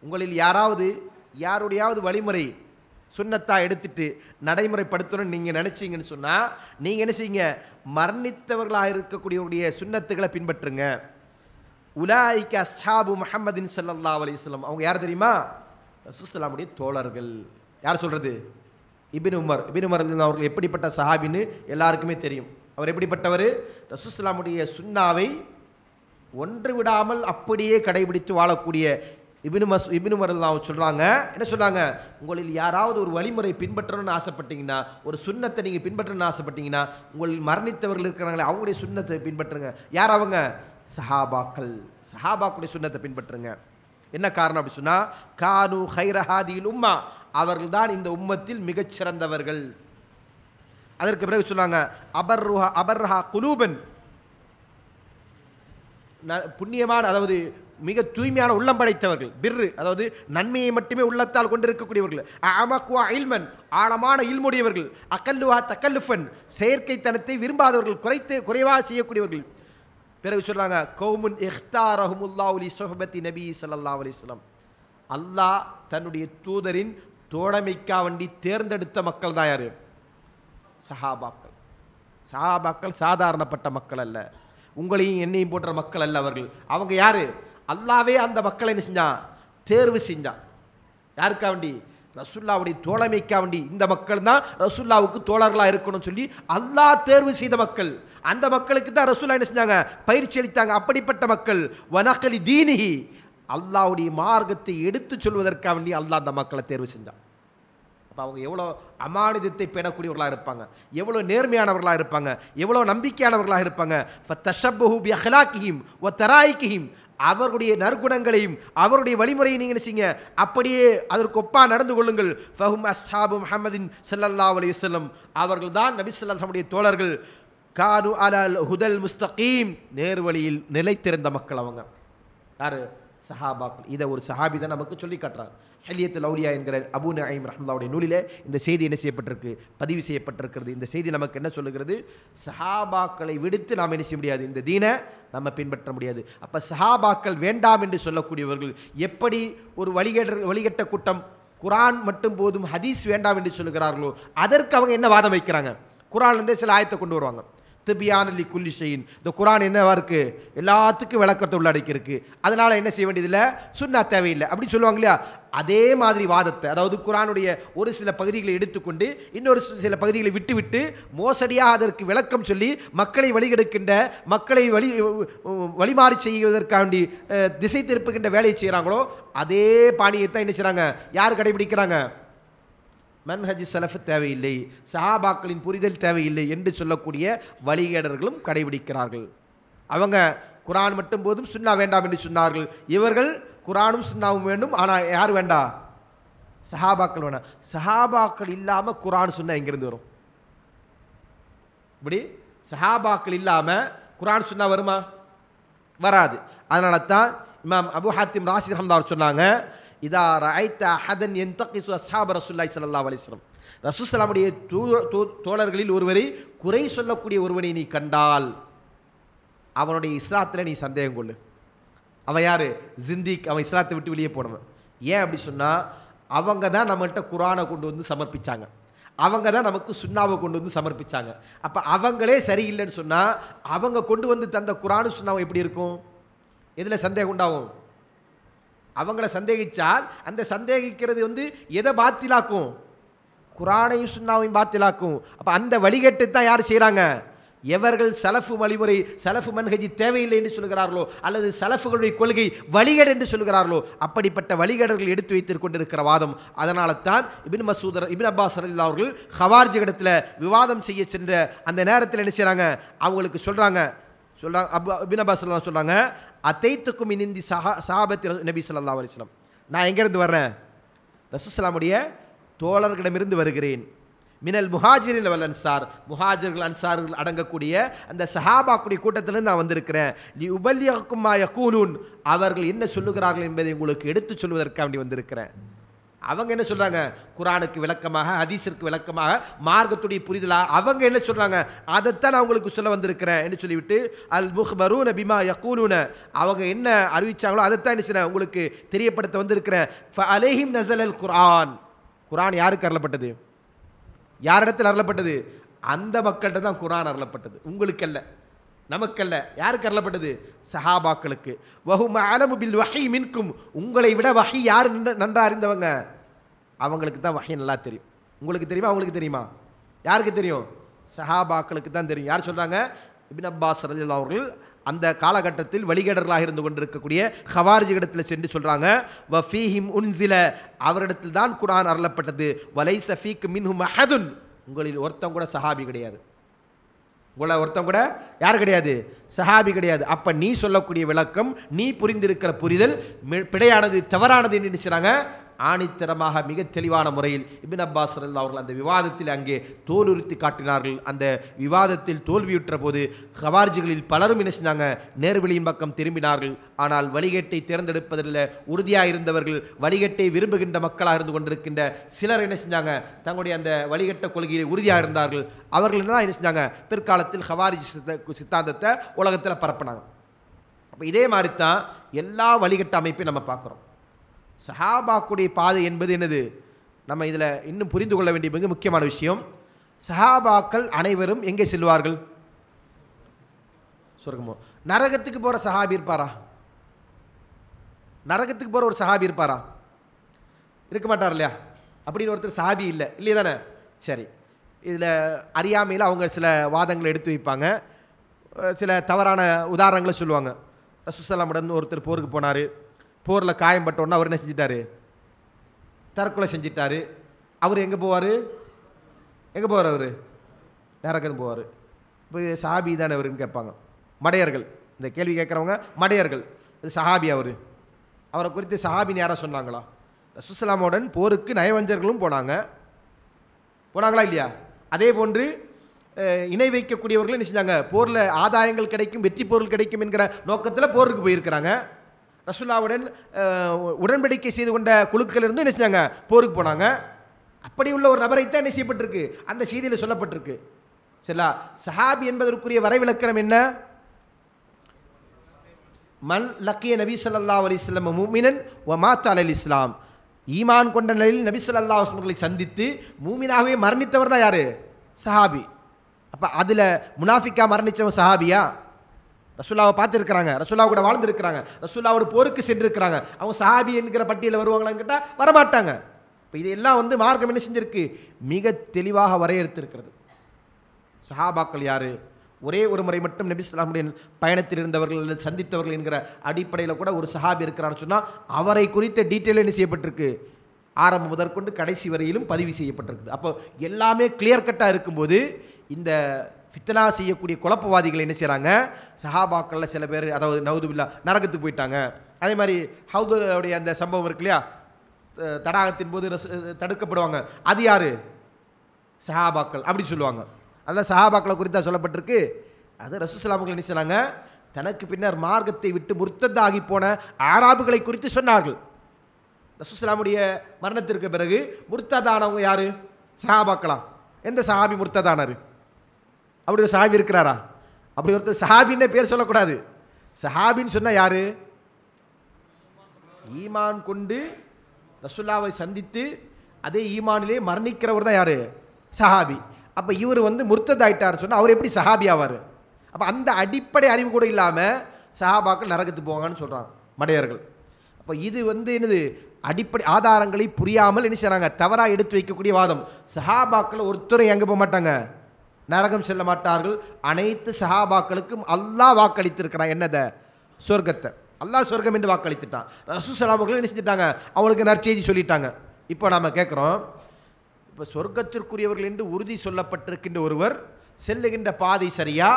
Speaker 1: உங்களில் யாராவது யாருடையாவது வழிமுறை சுண்ணத்தாக எடுத்துட்டு நடைமுறைப்படுத்தணும்னு நீங்கள் நினச்சிங்கன்னு சொன்னால் நீங்கள் என்ன செய்யுங்க மரணித்தவர்களாக இருக்கக்கூடியவருடைய சுண்ணத்துகளை பின்பற்றுங்க உலாய்க்கு அஸ்ஹாபு முஹம்மதின் சல்லா அலிஸ்லாம் அவங்க யார் தெரியுமா ரசூசலாமுடைய தோழர்கள் யார் சொல்கிறது இபின் உமர் இபின் உமர் அவர்கள் எப்படிப்பட்ட சஹாபின்னு எல்லாருக்குமே தெரியும் அவர் எப்படிப்பட்டவர் ரசூசலாமுடைய சுண்ணாவை ஒன்று விடாமல் அப்படியே கடைபிடித்து வாழக்கூடிய இபினு மஸ் இபின் மரல்லாம் சொல்கிறாங்க என்ன சொல்கிறாங்க உங்களில் யாராவது ஒரு வழிமுறை பின்பற்றணும்னு ஆசைப்பட்டீங்கன்னா ஒரு சுண்ணத்தை நீங்கள் பின்பற்றணும்னு ஆசைப்பட்டீங்கன்னா உங்களில் மரணித்தவர்கள் இருக்கிறாங்களே அவங்களுடைய சுண்ணத்தை பின்பற்றுங்க யார் அவங்க சஹாபாக்கள் சஹாபாக்களுடைய சுண்ணத்தை பின்பற்றுங்க என்ன காரணம் அப்படி சொன்னால் கானு ஹைரஹாதியில் உம்மா அவர்கள் தான் இந்த உம்மத்தில் மிகச்சிறந்தவர்கள் அதற்கு பிறகு சொன்னாங்க அபர்ருஹா அபர்ஹா குலூபன் புண்ணியமான அதாவது மிக தூய்மையான உள்ளம் படைத்தவர்கள் பிர்ரு அதாவது நன்மையை மட்டுமே உள்ளத்தால் கொண்டிருக்கக்கூடியவர்கள் அமக்குவா இல்மன் ஆழமான இல்முடையவர்கள் அக்கல்லுவா தக்கல்லுஃபன் செயற்கைத்தனத்தை விரும்பாதவர்கள் குறைத்து குறைவாக செய்யக்கூடியவர்கள் பிறகு சொல்கிறாங்க கௌமுன் எஹ்தார் அஹமுல்லா அலி சொஹபத்தி நபி சல்லா அலிஸ்லாம் அல்லாஹ் தன்னுடைய தூதரின் தோழமைக்கா வண்டி தேர்ந்தெடுத்த மக்கள் தான் யார் சஹாபாக்கள் சஹாபாக்கள் சாதாரணப்பட்ட மக்கள் அல்ல உங்களையும் என்னையும் போன்ற மக்கள் அல்ல அவர்கள் அவங்க யார் அல்லாவே அந்த மக்களை என்ன செஞ்சான் தேர்வு செஞ்சான் யாருக்கா வண்டி ரசுல்லாவுடைய தோழமைக்கா வண்டி இந்த மக்கள் தான் ரசுல்லாவுக்கு தோழர்களாக இருக்கணும்னு சொல்லி அல்லாஹ் தேர்வு செய்த மக்கள் அந்த மக்களுக்கு தான் ரசுல்லா என்ன செஞ்சாங்க பயிற்சி அளித்தாங்க அப்படிப்பட்ட மக்கள் வனக்கலி தீனிகி அல்லாவுடைய மார்க்கத்தை எடுத்து சொல்வதற்காக வேண்டி அல்லாஹ் அந்த மக்களை தேர்வு செஞ்சான் அப்போ அவங்க எவ்வளோ அமானிதத்தை பெறக்கூடியவர்களாக இருப்பாங்க எவ்வளோ நேர்மையானவர்களாக இருப்பாங்க எவ்வளோ நம்பிக்கையானவர்களாக இருப்பாங்க ஃப தஷபஹு பி ஒ தராய்க்கிஹிம் அவருடைய நற்குணங்களையும் அவருடைய வழிமுறையை நீங்கள் நினைச்சிங்க அப்படியே அதற்கு ஒப்பா நடந்து கொள்ளுங்கள் ஃபஹும் அஸ்ஹாபு முஹம்மதின் சல்லல்லா அலி அவர்கள் தான் நபி சொல்லுடைய தோழர்கள் கானு அலல் ஹுதல் முஸ்தகீம் நேர்வழியில் நிலைத்திருந்த மக்கள் அவங்க யார் சஹாபாக்கள் இதை ஒரு சஹாபி தான் நமக்கு சொல்லி காட்டுறாங்க ஹலியத்து லௌலியா என்கிற அபு நயீம் ரஹ்மல்லாவுடைய நூலில் இந்த செய்தி என்ன செய்யப்பட்டிருக்கு பதிவு செய்யப்பட்டிருக்கிறது இந்த செய்தி நமக்கு என்ன சொல்லுகிறது சஹாபாக்களை விடுத்து நாம் என்ன செய்ய முடியாது இந்த தீனை நம்ம பின்பற்ற முடியாது அப்போ சஹாபாக்கள் வேண்டாம் என்று சொல்லக்கூடியவர்கள் எப்படி ஒரு வழிகட்ட வழிகட்ட கூட்டம் குரான் மட்டும் போதும் ஹதீஸ் வேண்டாம் என்று சொல்லுகிறார்களோ அதற்கு அவங்க என்ன வாதம் வைக்கிறாங்க குரான்லேருந்தே சில ஆயத்தை கொண்டு வருவாங்க திபியானலி குல்லி குல்லிசையின் இந்த குரான் என்னவா இருக்குது எல்லாத்துக்கும் விளக்கத்தை உள்ளடக்கி இருக்குது அதனால் என்ன செய்ய வேண்டியதில்லை சுண்ணா தேவையில்லை அப்படின்னு சொல்லுவாங்க இல்லையா அதே மாதிரி வாதத்தை அதாவது குரானுடைய ஒரு சில பகுதிகளை எடுத்துக்கொண்டு இன்னொரு சில பகுதிகளை விட்டுவிட்டு மோசடியாக அதற்கு விளக்கம் சொல்லி மக்களை வழிகெடுக்கின்ற மக்களை வழி வழிமாறி செய்வதற்காண்டி திசை திருப்புகின்ற வேலையை செய்கிறாங்களோ அதே பாணியை தான் என்ன செய்கிறாங்க யார் கடைபிடிக்கிறாங்க மன்ஹஜ் செலஃப் தேவையில்லை சஹாபாக்களின் புரிதல் தேவையில்லை என்று சொல்லக்கூடிய வழிகேடர்களும் கடைபிடிக்கிறார்கள் அவங்க குரான் மட்டும் போதும் சுண்ணா வேண்டாம் என்று சொன்னார்கள் இவர்கள் குரானும் சுண்ணாவும் வேண்டும் ஆனால் யார் வேண்டா சஹாபாக்கள் வேணாம் சஹாபாக்கள் இல்லாமல் குரான் சுண்ணா எங்கேருந்து வரும் இப்படி சஹாபாக்கள் இல்லாமல் குரான் சுண்ணா வருமா வராது அதனால தான் இமாம் அபு ஹாத்திம் ராசி ரஹம்தார் சொன்னாங்க இதா ரைத்த அஹதன் என் தக்கிசு அசாப ரசுல்லாய் சல்லா அலிஸ்லம் ரசூசலாமுடைய தோழர்களில் ஒருவரை குறை சொல்லக்கூடிய ஒருவனை நீ கண்டால் அவனுடைய இஸ்லாத்தில் நீ சந்தேகம் கொள்ளு அவன் யார் ஜிந்திக் அவன் இஸ்லாத்தை விட்டு வெளியே போனவன் ஏன் அப்படி சொன்னால் அவங்க தான் நம்மள்கிட்ட குரானை கொண்டு வந்து சமர்ப்பிச்சாங்க அவங்க தான் நமக்கு சுண்ணாவை கொண்டு வந்து சமர்ப்பிச்சாங்க அப்போ அவங்களே சரியில்லைன்னு சொன்னால் அவங்க கொண்டு வந்து தந்த குரானு சுண்ணாவை எப்படி இருக்கும் எதில் சந்தேகம் உண்டாகும் அவங்கள சந்தேகித்தால் அந்த சந்தேகிக்கிறது வந்து எதை பாத்திலாக்கும் குரானையும் சுண்ணாவையும் பாத்திலாக்கும் அப்போ அந்த வழிகட்டு தான் யார் செய்கிறாங்க எவர்கள் சலஃபு வழிமுறை சலஃபு மன்ஹஜி தேவையில்லை என்று சொல்கிறார்களோ அல்லது சலஃபுகளுடைய கொள்கை வழிகேடு என்று சொல்கிறார்களோ அப்படிப்பட்ட வழிகேடர்கள் எடுத்து வைத்துக் கொண்டிருக்கிற வாதம் அதனால தான் Ibn Masood Ibn Abbas Allah அவர்கள் ஹவார்ஜி இடத்துல விவாதம் செய்ய சென்ற அந்த நேரத்தில் என்ன செய்கிறாங்க அவங்களுக்கு சொல்கிறாங்க சொல்கிறாங்க அப் இபின் அப்பாஸ் அல்லா சொல்கிறாங்க அத்தைத்துக்கும் இனிந்தி சஹா சஹாபத்தி நபி சொல்லா அலிஸ்லாம் நான் எங்கேருந்து வர்றேன் ரசூஸ்லாமுடைய தோழர்களிடமிருந்து வருகிறேன் மினல் முஹாஜிரில் வல் அன்சார் முஹாஜிர்கள் அன்சார்கள் அடங்கக்கூடிய அந்த சஹாபாக்குடைய கூட்டத்திலிருந்து நான் வந்திருக்கிறேன் நீ உபல்யகுமா யகூலூன் அவர்கள் என்ன சொல்லுகிறார்கள் என்பதை உங்களுக்கு எடுத்துச் சொல்வதற்காக வேண்டி வந்திருக்கிறேன் அவங்க என்ன சொல்கிறாங்க குரானுக்கு விளக்கமாக ஹதீஸிற்கு விளக்கமாக மார்க்கத்துடைய புரிதலாக அவங்க என்ன சொல்கிறாங்க அதைத்தான் நான் உங்களுக்கு சொல்ல வந்திருக்கிறேன் என்று சொல்லிவிட்டு அல் பரூன பிமா யக்கூலூன அவங்க என்ன அறிவிச்சாங்களோ அதைத்தான் என்ன செய்ய உங்களுக்கு தெரியப்படுத்த வந்திருக்கிறேன் அலேஹிம் நசல் அல் குரான் குரான் யாருக்கு அருளப்பட்டது யாரிடத்தில் அருளப்பட்டது அந்த மக்கள்கிட்ட தான் குரான் அருளப்பட்டது உங்களுக்கல்ல நமக்கல்ல யாருக்கு அருளப்பட்டது சஹாபாக்களுக்கு வஹும அலமு பில் வஹி மின்கும் உங்களை விட வகை யார் நன்றாக அறிந்தவங்க அவங்களுக்கு தான் வகை நல்லா தெரியும் உங்களுக்கு தெரியுமா அவங்களுக்கு தெரியுமா யாருக்கு தெரியும் சஹாபாக்களுக்கு தான் தெரியும் யார் சொல்கிறாங்க இபின் அப்பாஸ் அவர்கள் அந்த காலகட்டத்தில் வழிகேடர்களாக இருந்து கொண்டிருக்கக்கூடிய ஹவார்ஜி இடத்துல சென்று சொல்கிறாங்க வ உன் உன்சில அவரிடத்தில் தான் குரான் அருளப்பட்டது வலை சஃபீக் மின்ஹு மஹதுன் உங்களில் ஒருத்தம் கூட சஹாபி கிடையாது உங்களை ஒருத்தம் கூட யார் கிடையாது சஹாபி கிடையாது அப்போ நீ சொல்லக்கூடிய விளக்கம் நீ புரிந்திருக்கிற புரிதல் பிழையானது தவறானது என்று நினைச்சாங்க ஆணித்தரமாக மிகச் தெளிவான முறையில் இபின் அப்பாஸ் அவர்கள் அந்த விவாதத்தில் அங்கே தோலுறுத்தி காட்டினார்கள் அந்த விவாதத்தில் தோல்வியுற்ற போது ஹவார்ஜிகளில் பலரும் என்ன செஞ்சாங்க பக்கம் திரும்பினார்கள் ஆனால் வழிகேட்டை தேர்ந்தெடுப்பதில் உறுதியாக இருந்தவர்கள் வழிகேட்டை விரும்புகின்ற மக்களாக இருந்து கொண்டிருக்கின்ற சிலர் என்ன செஞ்சாங்க தங்களுடைய அந்த வழிகட்ட கொள்கையில் உறுதியாக இருந்தார்கள் அவர்கள் என்ன என்ன செஞ்சாங்க பிற்காலத்தில் ஹவாரிஜி சித்தாந்தத்தை உலகத்தில் பரப்பினாங்க அப்போ இதே மாதிரி தான் எல்லா வழிகட்ட அமைப்பையும் நம்ம பார்க்குறோம் சஹாபாக்குடைய பாதை என்பது என்னது நம்ம இதில் இன்னும் புரிந்து கொள்ள வேண்டிய மிக முக்கியமான விஷயம் சஹாபாக்கள் அனைவரும் எங்கே செல்வார்கள் சொர்க்கமோ நரகத்துக்கு போகிற சஹாபி இருப்பாரா நரகத்துக்கு போகிற ஒரு சஹாபி இருப்பாரா இருக்க மாட்டார் இல்லையா அப்படின்னு ஒருத்தர் சஹாபி இல்லை இல்லையே தானே சரி இதில் அறியாமையில் அவங்க சில வாதங்களை எடுத்து வைப்பாங்க சில தவறான உதாரணங்களை சொல்லுவாங்க ரசூசல்லாமுடன் ஒருத்தர் போருக்கு போனார் போரில் காயம் பட்டோன்னா அவர் என்ன செஞ்சிட்டாரு தற்கொலை செஞ்சிட்டாரு அவர் எங்கே போவார் எங்கே போவார் அவர் நரகம் போவார் இப்போ சஹாபி தானே அவருன்னு கேட்பாங்க மடையர்கள் இந்த கேள்வி கேட்குறவங்க மடையர்கள் அது சஹாபி அவர் அவரை குறித்து சஹாபின்னு யாராக சொன்னாங்களா சுசலாமோடன் போருக்கு நயவஞ்சர்களும் போனாங்க போனாங்களா இல்லையா அதே போன்று இணை வைக்கக்கூடியவர்களும் என்ன செஞ்சாங்க போரில் ஆதாயங்கள் கிடைக்கும் வெற்றி பொருள் கிடைக்கும் என்கிற நோக்கத்தில் போருக்கு போயிருக்கிறாங்க ரசுல்லாவுடன் உடன்படிக்கை செய்து கொண்ட குழுக்கள் இருந்து என்ன செஞ்சாங்க போருக்கு போனாங்க அப்படி உள்ள ஒரு நபரைத்தான் என்ன செய்யப்பட்டிருக்கு அந்த செய்தியில் சொல்லப்பட்டிருக்கு சரிலா சஹாபி என்பதற்குரிய வரைவிலக்கணம் என்ன மன் லக்கிய நபி சல்லா அலிஸ்லம் மூமினன் ஒ மாத்தால் அலி இஸ்லாம் ஈமான் கொண்ட நிலையில் நபி சொல்லல்லா அவர்களை சந்தித்து மூமினாகவே மரணித்தவர் தான் யார் சஹாபி அப்போ அதில் முனாஃபிக்கா மரணித்தவன் சஹாபியா ரசுல்லாவை பார்த்துருக்குறாங்க ரசுல்லா கூட வாழ்ந்துருக்கிறாங்க ரசுல்லா ஒரு போருக்கு சென்றிருக்கிறாங்க அவங்க சாபி என்கிற பட்டியலில் வருவாங்களான்னு கேட்டால் வரமாட்டாங்க இப்போ இதெல்லாம் வந்து மார்க்கம் என்ன செஞ்சிருக்கு மிக தெளிவாக வரையறுத்திருக்கிறது சஹாபாக்கள் யார் ஒரே ஒரு முறை மட்டும் நபி இஸ்லாமுடைய பயணத்தில் இருந்தவர்கள் அல்லது சந்தித்தவர்கள் என்கிற அடிப்படையில் கூட ஒரு சஹாபி இருக்கிறான்னு சொன்னால் அவரை குறித்த டீட்டெயில் என்ன செய்யப்பட்டிருக்கு ஆரம்பம் முதற்கொண்டு கடைசி வரையிலும் பதிவு செய்யப்பட்டிருக்குது அப்போ எல்லாமே கிளியர் கட்டாக இருக்கும்போது இந்த பித்தனா செய்யக்கூடிய குழப்பவாதிகள் என்ன செய்கிறாங்க சஹாபாக்களில் சில பேர் அதாவது நவுதுபில்லா நரகத்துக்கு போயிட்டாங்க அதே மாதிரி ஹவுதுடைய அந்த சம்பவம் இருக்கு இல்லையா தடாகத்தின் போது தடுக்கப்படுவாங்க அது யார் சஹாபாக்கள் அப்படி சொல்லுவாங்க அதெல்லாம் சஹாபாக்களை தான் சொல்லப்பட்டிருக்கு அது ரசூசலாமுகள் என்ன செய்கிறாங்க தனக்கு பின்னர் மார்க்கத்தை விட்டு முர்த்தத்தாகி போன ஆராபுகளை குறித்து சொன்னார்கள் ரசூசலாமுடைய மரணத்திற்கு பிறகு முர்த்ததானவங்க யார் சஹாபாக்களா எந்த சஹாபி முர்த்ததானார் அப்படி ஒரு சஹாபி இருக்கிறாரா அப்படி ஒருத்தர் சஹாபின்னே பேர் சொல்லக்கூடாது சஹாபின்னு சொன்னால் யார் ஈமான் கொண்டு ரசுல்லாவை சந்தித்து அதே ஈமானிலே மரணிக்கிறவர் தான் யார் சஹாபி அப்போ இவர் வந்து முர்த்ததாயிட்டார்னு சொன்னால் அவர் எப்படி சஹாபி ஆவார் அப்போ அந்த அடிப்படை அறிவு கூட இல்லாமல் சஹாபாக்கள் நரகத்து போவாங்கன்னு சொல்கிறான் மடையர்கள் அப்போ இது வந்து என்னது அடிப்படை ஆதாரங்களை புரியாமல் என்ன செய்கிறாங்க தவறாக எடுத்து வைக்கக்கூடிய வாதம் சஹாபாக்கள் ஒருத்தரும் எங்கே போக மாட்டாங்க நரகம் செல்ல மாட்டார்கள் அனைத்து சஹாபாக்களுக்கும் அல்லாஹ் வாக்களித்திருக்கிறான் என்னதை சொர்க்கத்தை அல்லாஹ் சொர்க்கம் என்று வாக்களித்துட்டான் சலாமுகளும் என்ன செஞ்சுட்டாங்க அவங்களுக்கு நற்செய்தி சொல்லிட்டாங்க இப்போ நாம் கேட்குறோம் இப்போ சொர்க்கத்திற்குரியவர்கள் என்று உறுதி சொல்லப்பட்டிருக்கின்ற ஒருவர் செல்லுகின்ற பாதை சரியா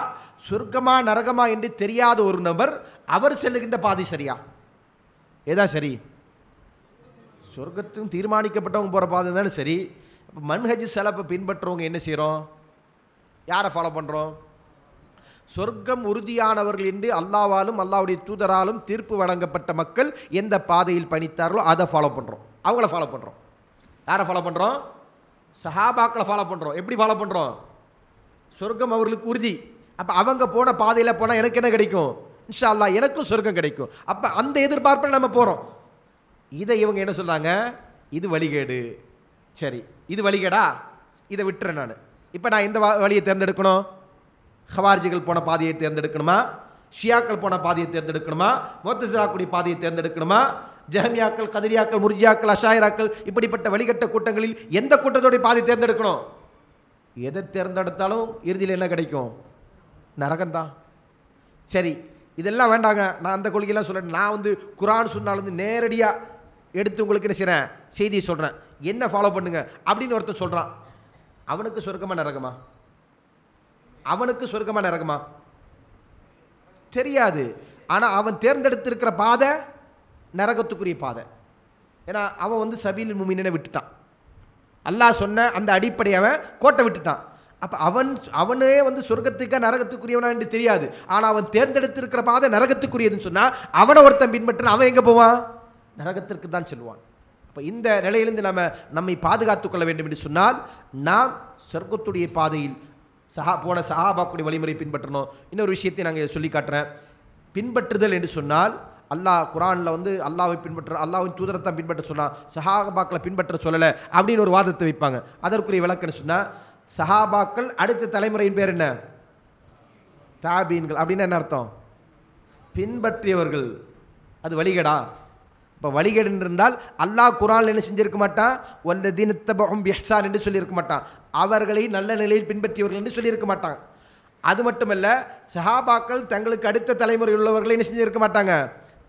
Speaker 1: சொர்க்கமா நரகமா என்று தெரியாத ஒரு நபர் அவர் செல்லுகின்ற பாதை சரியா ஏதா சரி சொர்க்கத்தும் தீர்மானிக்கப்பட்டவங்க போகிற பாதை தானே சரி இப்போ மன்ஹஜ் செலப்பை பின்பற்றுறவங்க என்ன செய்கிறோம் யாரை ஃபாலோ பண்ணுறோம் சொர்க்கம் உறுதியானவர்கள் என்று அல்லாவாலும் அல்லாவுடைய தூதராலும் தீர்ப்பு வழங்கப்பட்ட மக்கள் எந்த பாதையில் பணித்தார்களோ அதை ஃபாலோ பண்ணுறோம் அவங்கள ஃபாலோ பண்ணுறோம் யாரை ஃபாலோ பண்ணுறோம் சஹாபாக்களை ஃபாலோ பண்ணுறோம் எப்படி ஃபாலோ பண்ணுறோம் சொர்க்கம் அவர்களுக்கு உறுதி அப்போ அவங்க போன பாதையில் போனால் எனக்கு என்ன கிடைக்கும் இன்ஷா அல்லா எனக்கும் சொர்க்கம் கிடைக்கும் அப்போ அந்த எதிர்பார்ப்பில் நம்ம போகிறோம் இதை இவங்க என்ன சொல்கிறாங்க இது வழிகேடு சரி இது வழிகேடா இதை விட்டுறேன் நான் இப்போ நான் இந்த வழியை தேர்ந்தெடுக்கணும் ஹவார்ஜிகள் போன பாதையை தேர்ந்தெடுக்கணுமா ஷியாக்கள் போன பாதையை தேர்ந்தெடுக்கணுமா மோத்தசிராக்குடி பாதையை தேர்ந்தெடுக்கணுமா ஜஹமியாக்கள் கதிரியாக்கள் முர்ஜியாக்கள் அஷாயிராக்கள் இப்படிப்பட்ட வழிகட்ட கூட்டங்களில் எந்த கூட்டத்தோடைய பாதை தேர்ந்தெடுக்கணும் எதை தேர்ந்தெடுத்தாலும் இறுதியில் என்ன கிடைக்கும் நரகந்தான் சரி இதெல்லாம் வேண்டாங்க நான் அந்த கொள்கையெல்லாம் சொல்கிறேன் நான் வந்து குரான் சொன்னால் வந்து நேரடியாக எடுத்து உங்களுக்கு என்ன செய்கிறேன் செய்தியை சொல்கிறேன் என்ன ஃபாலோ பண்ணுங்கள் அப்படின்னு ஒருத்தர் சொல்கிறான் அவனுக்கு சொர்க்கமாக நரகமா அவனுக்கு சொர்க்கமாக நரகமா தெரியாது ஆனால் அவன் தேர்ந்தெடுத்திருக்கிற பாதை நரகத்துக்குரிய பாதை ஏன்னா அவன் வந்து சபீல் முமினனை விட்டுட்டான் அல்லாஹ் சொன்ன அந்த அடிப்படை அவன் கோட்டை விட்டுட்டான் அப்போ அவன் அவனே வந்து சொர்க்கத்துக்கா நரகத்துக்குரியவனா என்று தெரியாது ஆனால் அவன் தேர்ந்தெடுத்திருக்கிற பாதை நரகத்துக்குரியதுன்னு சொன்னால் அவனை ஒருத்தன் பின்பற்றின அவன் எங்கே போவான் நரகத்திற்கு தான் செல்வான் இப்போ இந்த நிலையிலிருந்து நம்ம நம்மை பாதுகாத்து கொள்ள வேண்டும் என்று சொன்னால் நாம் சொர்க்கத்துடைய பாதையில் சஹா போன சஹாபாக்குடைய வழிமுறை பின்பற்றணும் இன்னொரு விஷயத்தை நாங்கள் சொல்லி காட்டுறேன் பின்பற்றுதல் என்று சொன்னால் அல்லாஹ் குரானில் வந்து அல்லாவை பின்பற்ற அல்லாவின் தூதரத்தை பின்பற்ற சொன்னால் சஹாபாக்களை பின்பற்ற சொல்லலை அப்படின்னு ஒரு வாதத்தை வைப்பாங்க அதற்குரிய விளக்குன்னு சொன்னால் சஹாபாக்கள் அடுத்த தலைமுறையின் பேர் என்ன தாபீன்கள் அப்படின்னு என்ன அர்த்தம் பின்பற்றியவர்கள் அது வழிகடா இப்போ வழிகேடுன்றிருந்தால் அல்லாஹ் குரான் என்ன செஞ்சிருக்க மாட்டான் ஒன்ற தினத்தபகம் பிஹ்சான் என்று சொல்லியிருக்க மாட்டான் அவர்களை நல்ல நிலையில் பின்பற்றியவர்கள் என்று சொல்லியிருக்க மாட்டாங்க அது மட்டுமல்ல சஹாபாக்கள் தங்களுக்கு அடுத்த தலைமுறை உள்ளவர்களை என்ன செஞ்சிருக்க மாட்டாங்க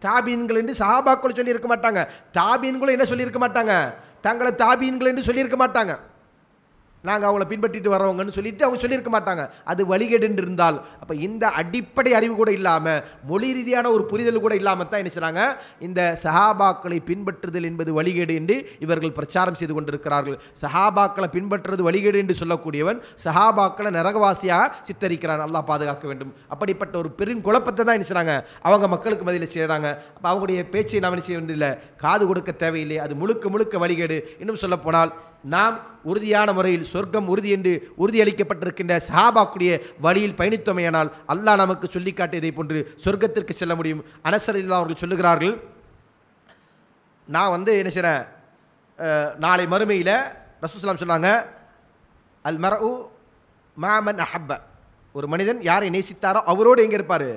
Speaker 1: தாபீன்கள் என்று சஹாபாக்கள் சொல்லியிருக்க மாட்டாங்க தாபீன்களும் என்ன சொல்லியிருக்க மாட்டாங்க தங்களை தாபீன்கள் என்று சொல்லியிருக்க மாட்டாங்க நாங்கள் அவங்கள பின்பற்றிட்டு வரவங்கன்னு சொல்லிட்டு அவங்க சொல்லியிருக்க மாட்டாங்க அது வழிகேடுன்னு இருந்தால் அப்போ இந்த அடிப்படை அறிவு கூட இல்லாமல் மொழி ரீதியான ஒரு புரிதல் கூட இல்லாமல் தான் என்ன செய்கிறாங்க இந்த சஹாபாக்களை பின்பற்றுதல் என்பது வழிகேடு என்று இவர்கள் பிரச்சாரம் செய்து கொண்டிருக்கிறார்கள் சஹாபாக்களை பின்பற்றுறது வழிகேடு என்று சொல்லக்கூடியவன் சஹாபாக்களை நரகவாசியாக சித்தரிக்கிறான் நல்லா பாதுகாக்க வேண்டும் அப்படிப்பட்ட ஒரு பெரும் குழப்பத்தை தான் என்ன செய்கிறாங்க அவங்க மக்களுக்கு மதியில் செய்கிறாங்க அப்போ அவங்களுடைய பேச்சை நாம் என்ன செய்ய வேண்டியதில்லை காது கொடுக்க தேவையில்லை அது முழுக்க முழுக்க வழிகேடு இன்னும் சொல்லப்போனால் நாம் உறுதியான முறையில் சொர்க்கம் உறுதி என்று உறுதியளிக்கப்பட்டிருக்கின்ற சஹாபாக்குடைய வழியில் பயணித்தோமையானால் அல்லாஹ் நமக்கு சொல்லிக்காட்டியதை போன்று சொர்க்கத்திற்கு செல்ல முடியும் அனசரில் அவர்கள் சொல்லுகிறார்கள் நான் வந்து என்ன செய்கிறேன் நாளை மறுமையில் ரசூஸ்லாம் சொன்னாங்க அல் மரஉ மாமன் அஹப்ப ஒரு மனிதன் யாரை நேசித்தாரோ அவரோடு எங்கே இருப்பார்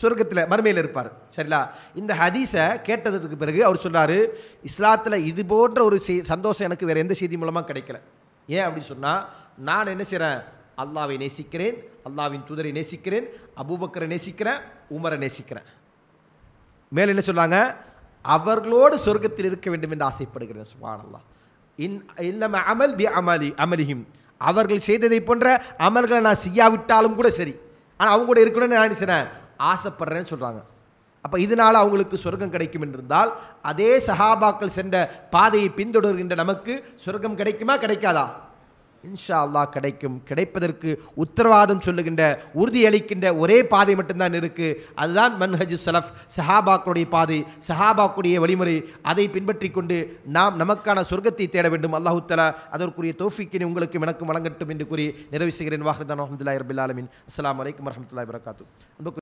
Speaker 1: சொர்க்கத்தில் மறுமையில் இருப்பார் சரிங்களா இந்த ஹதீஸை கேட்டதுக்கு பிறகு அவர் சொல்கிறார் இஸ்லாத்தில் இது போன்ற ஒரு சந்தோஷம் எனக்கு வேறு எந்த செய்தி மூலமாக கிடைக்கல ஏன் அப்படின்னு சொன்னால் நான் என்ன செய்கிறேன் அல்லாவை நேசிக்கிறேன் அல்லாவின் தூதரை நேசிக்கிறேன் அபூபக்கரை நேசிக்கிறேன் உமரை நேசிக்கிறேன் மேலே என்ன சொன்னாங்க அவர்களோடு சொர்க்கத்தில் இருக்க வேண்டும் என்று ஆசைப்படுகிறேன் சுபானல்லா இன் இல்லாமல் அமல் பி அமலி அமலியும் அவர்கள் செய்ததை போன்ற அமல்களை நான் செய்யாவிட்டாலும் கூட சரி ஆனால் அவங்க கூட இருக்கணும்னு நான் நினைச்சேன் ஆசைப்படுறேன்னு சொல்கிறாங்க அப்போ இதனால் அவங்களுக்கு சொர்க்கம் கிடைக்கும் என்றிருந்தால் அதே சஹாபாக்கள் சென்ற பாதையை பின்தொடர்கின்ற நமக்கு சொர்க்கம் கிடைக்குமா கிடைக்காதா இன்ஷா அல்லா கிடைக்கும் கிடைப்பதற்கு உத்தரவாதம் சொல்லுகின்ற உறுதியளிக்கின்ற ஒரே பாதை மட்டும்தான் இருக்குது அதுதான் மன்ஹஜு சலஃப் சஹாபாக்களுடைய பாதை சஹாபாக்குடைய வழிமுறை அதை பின்பற்றி கொண்டு நாம் நமக்கான சொர்க்கத்தை தேட வேண்டும் அல்லாஹு தலா அதற்குரிய தோஃபிக்கினை உங்களுக்கு எனக்கும் வழங்கட்டும் என்று கூறி நிறைவு செய்கிறேன் வாஹர்தான் அஹமதுல்லா இரபில் ஆலமின் அஸ்லாம் வலைக்கம் வரமத்துல்லா வரகாத்து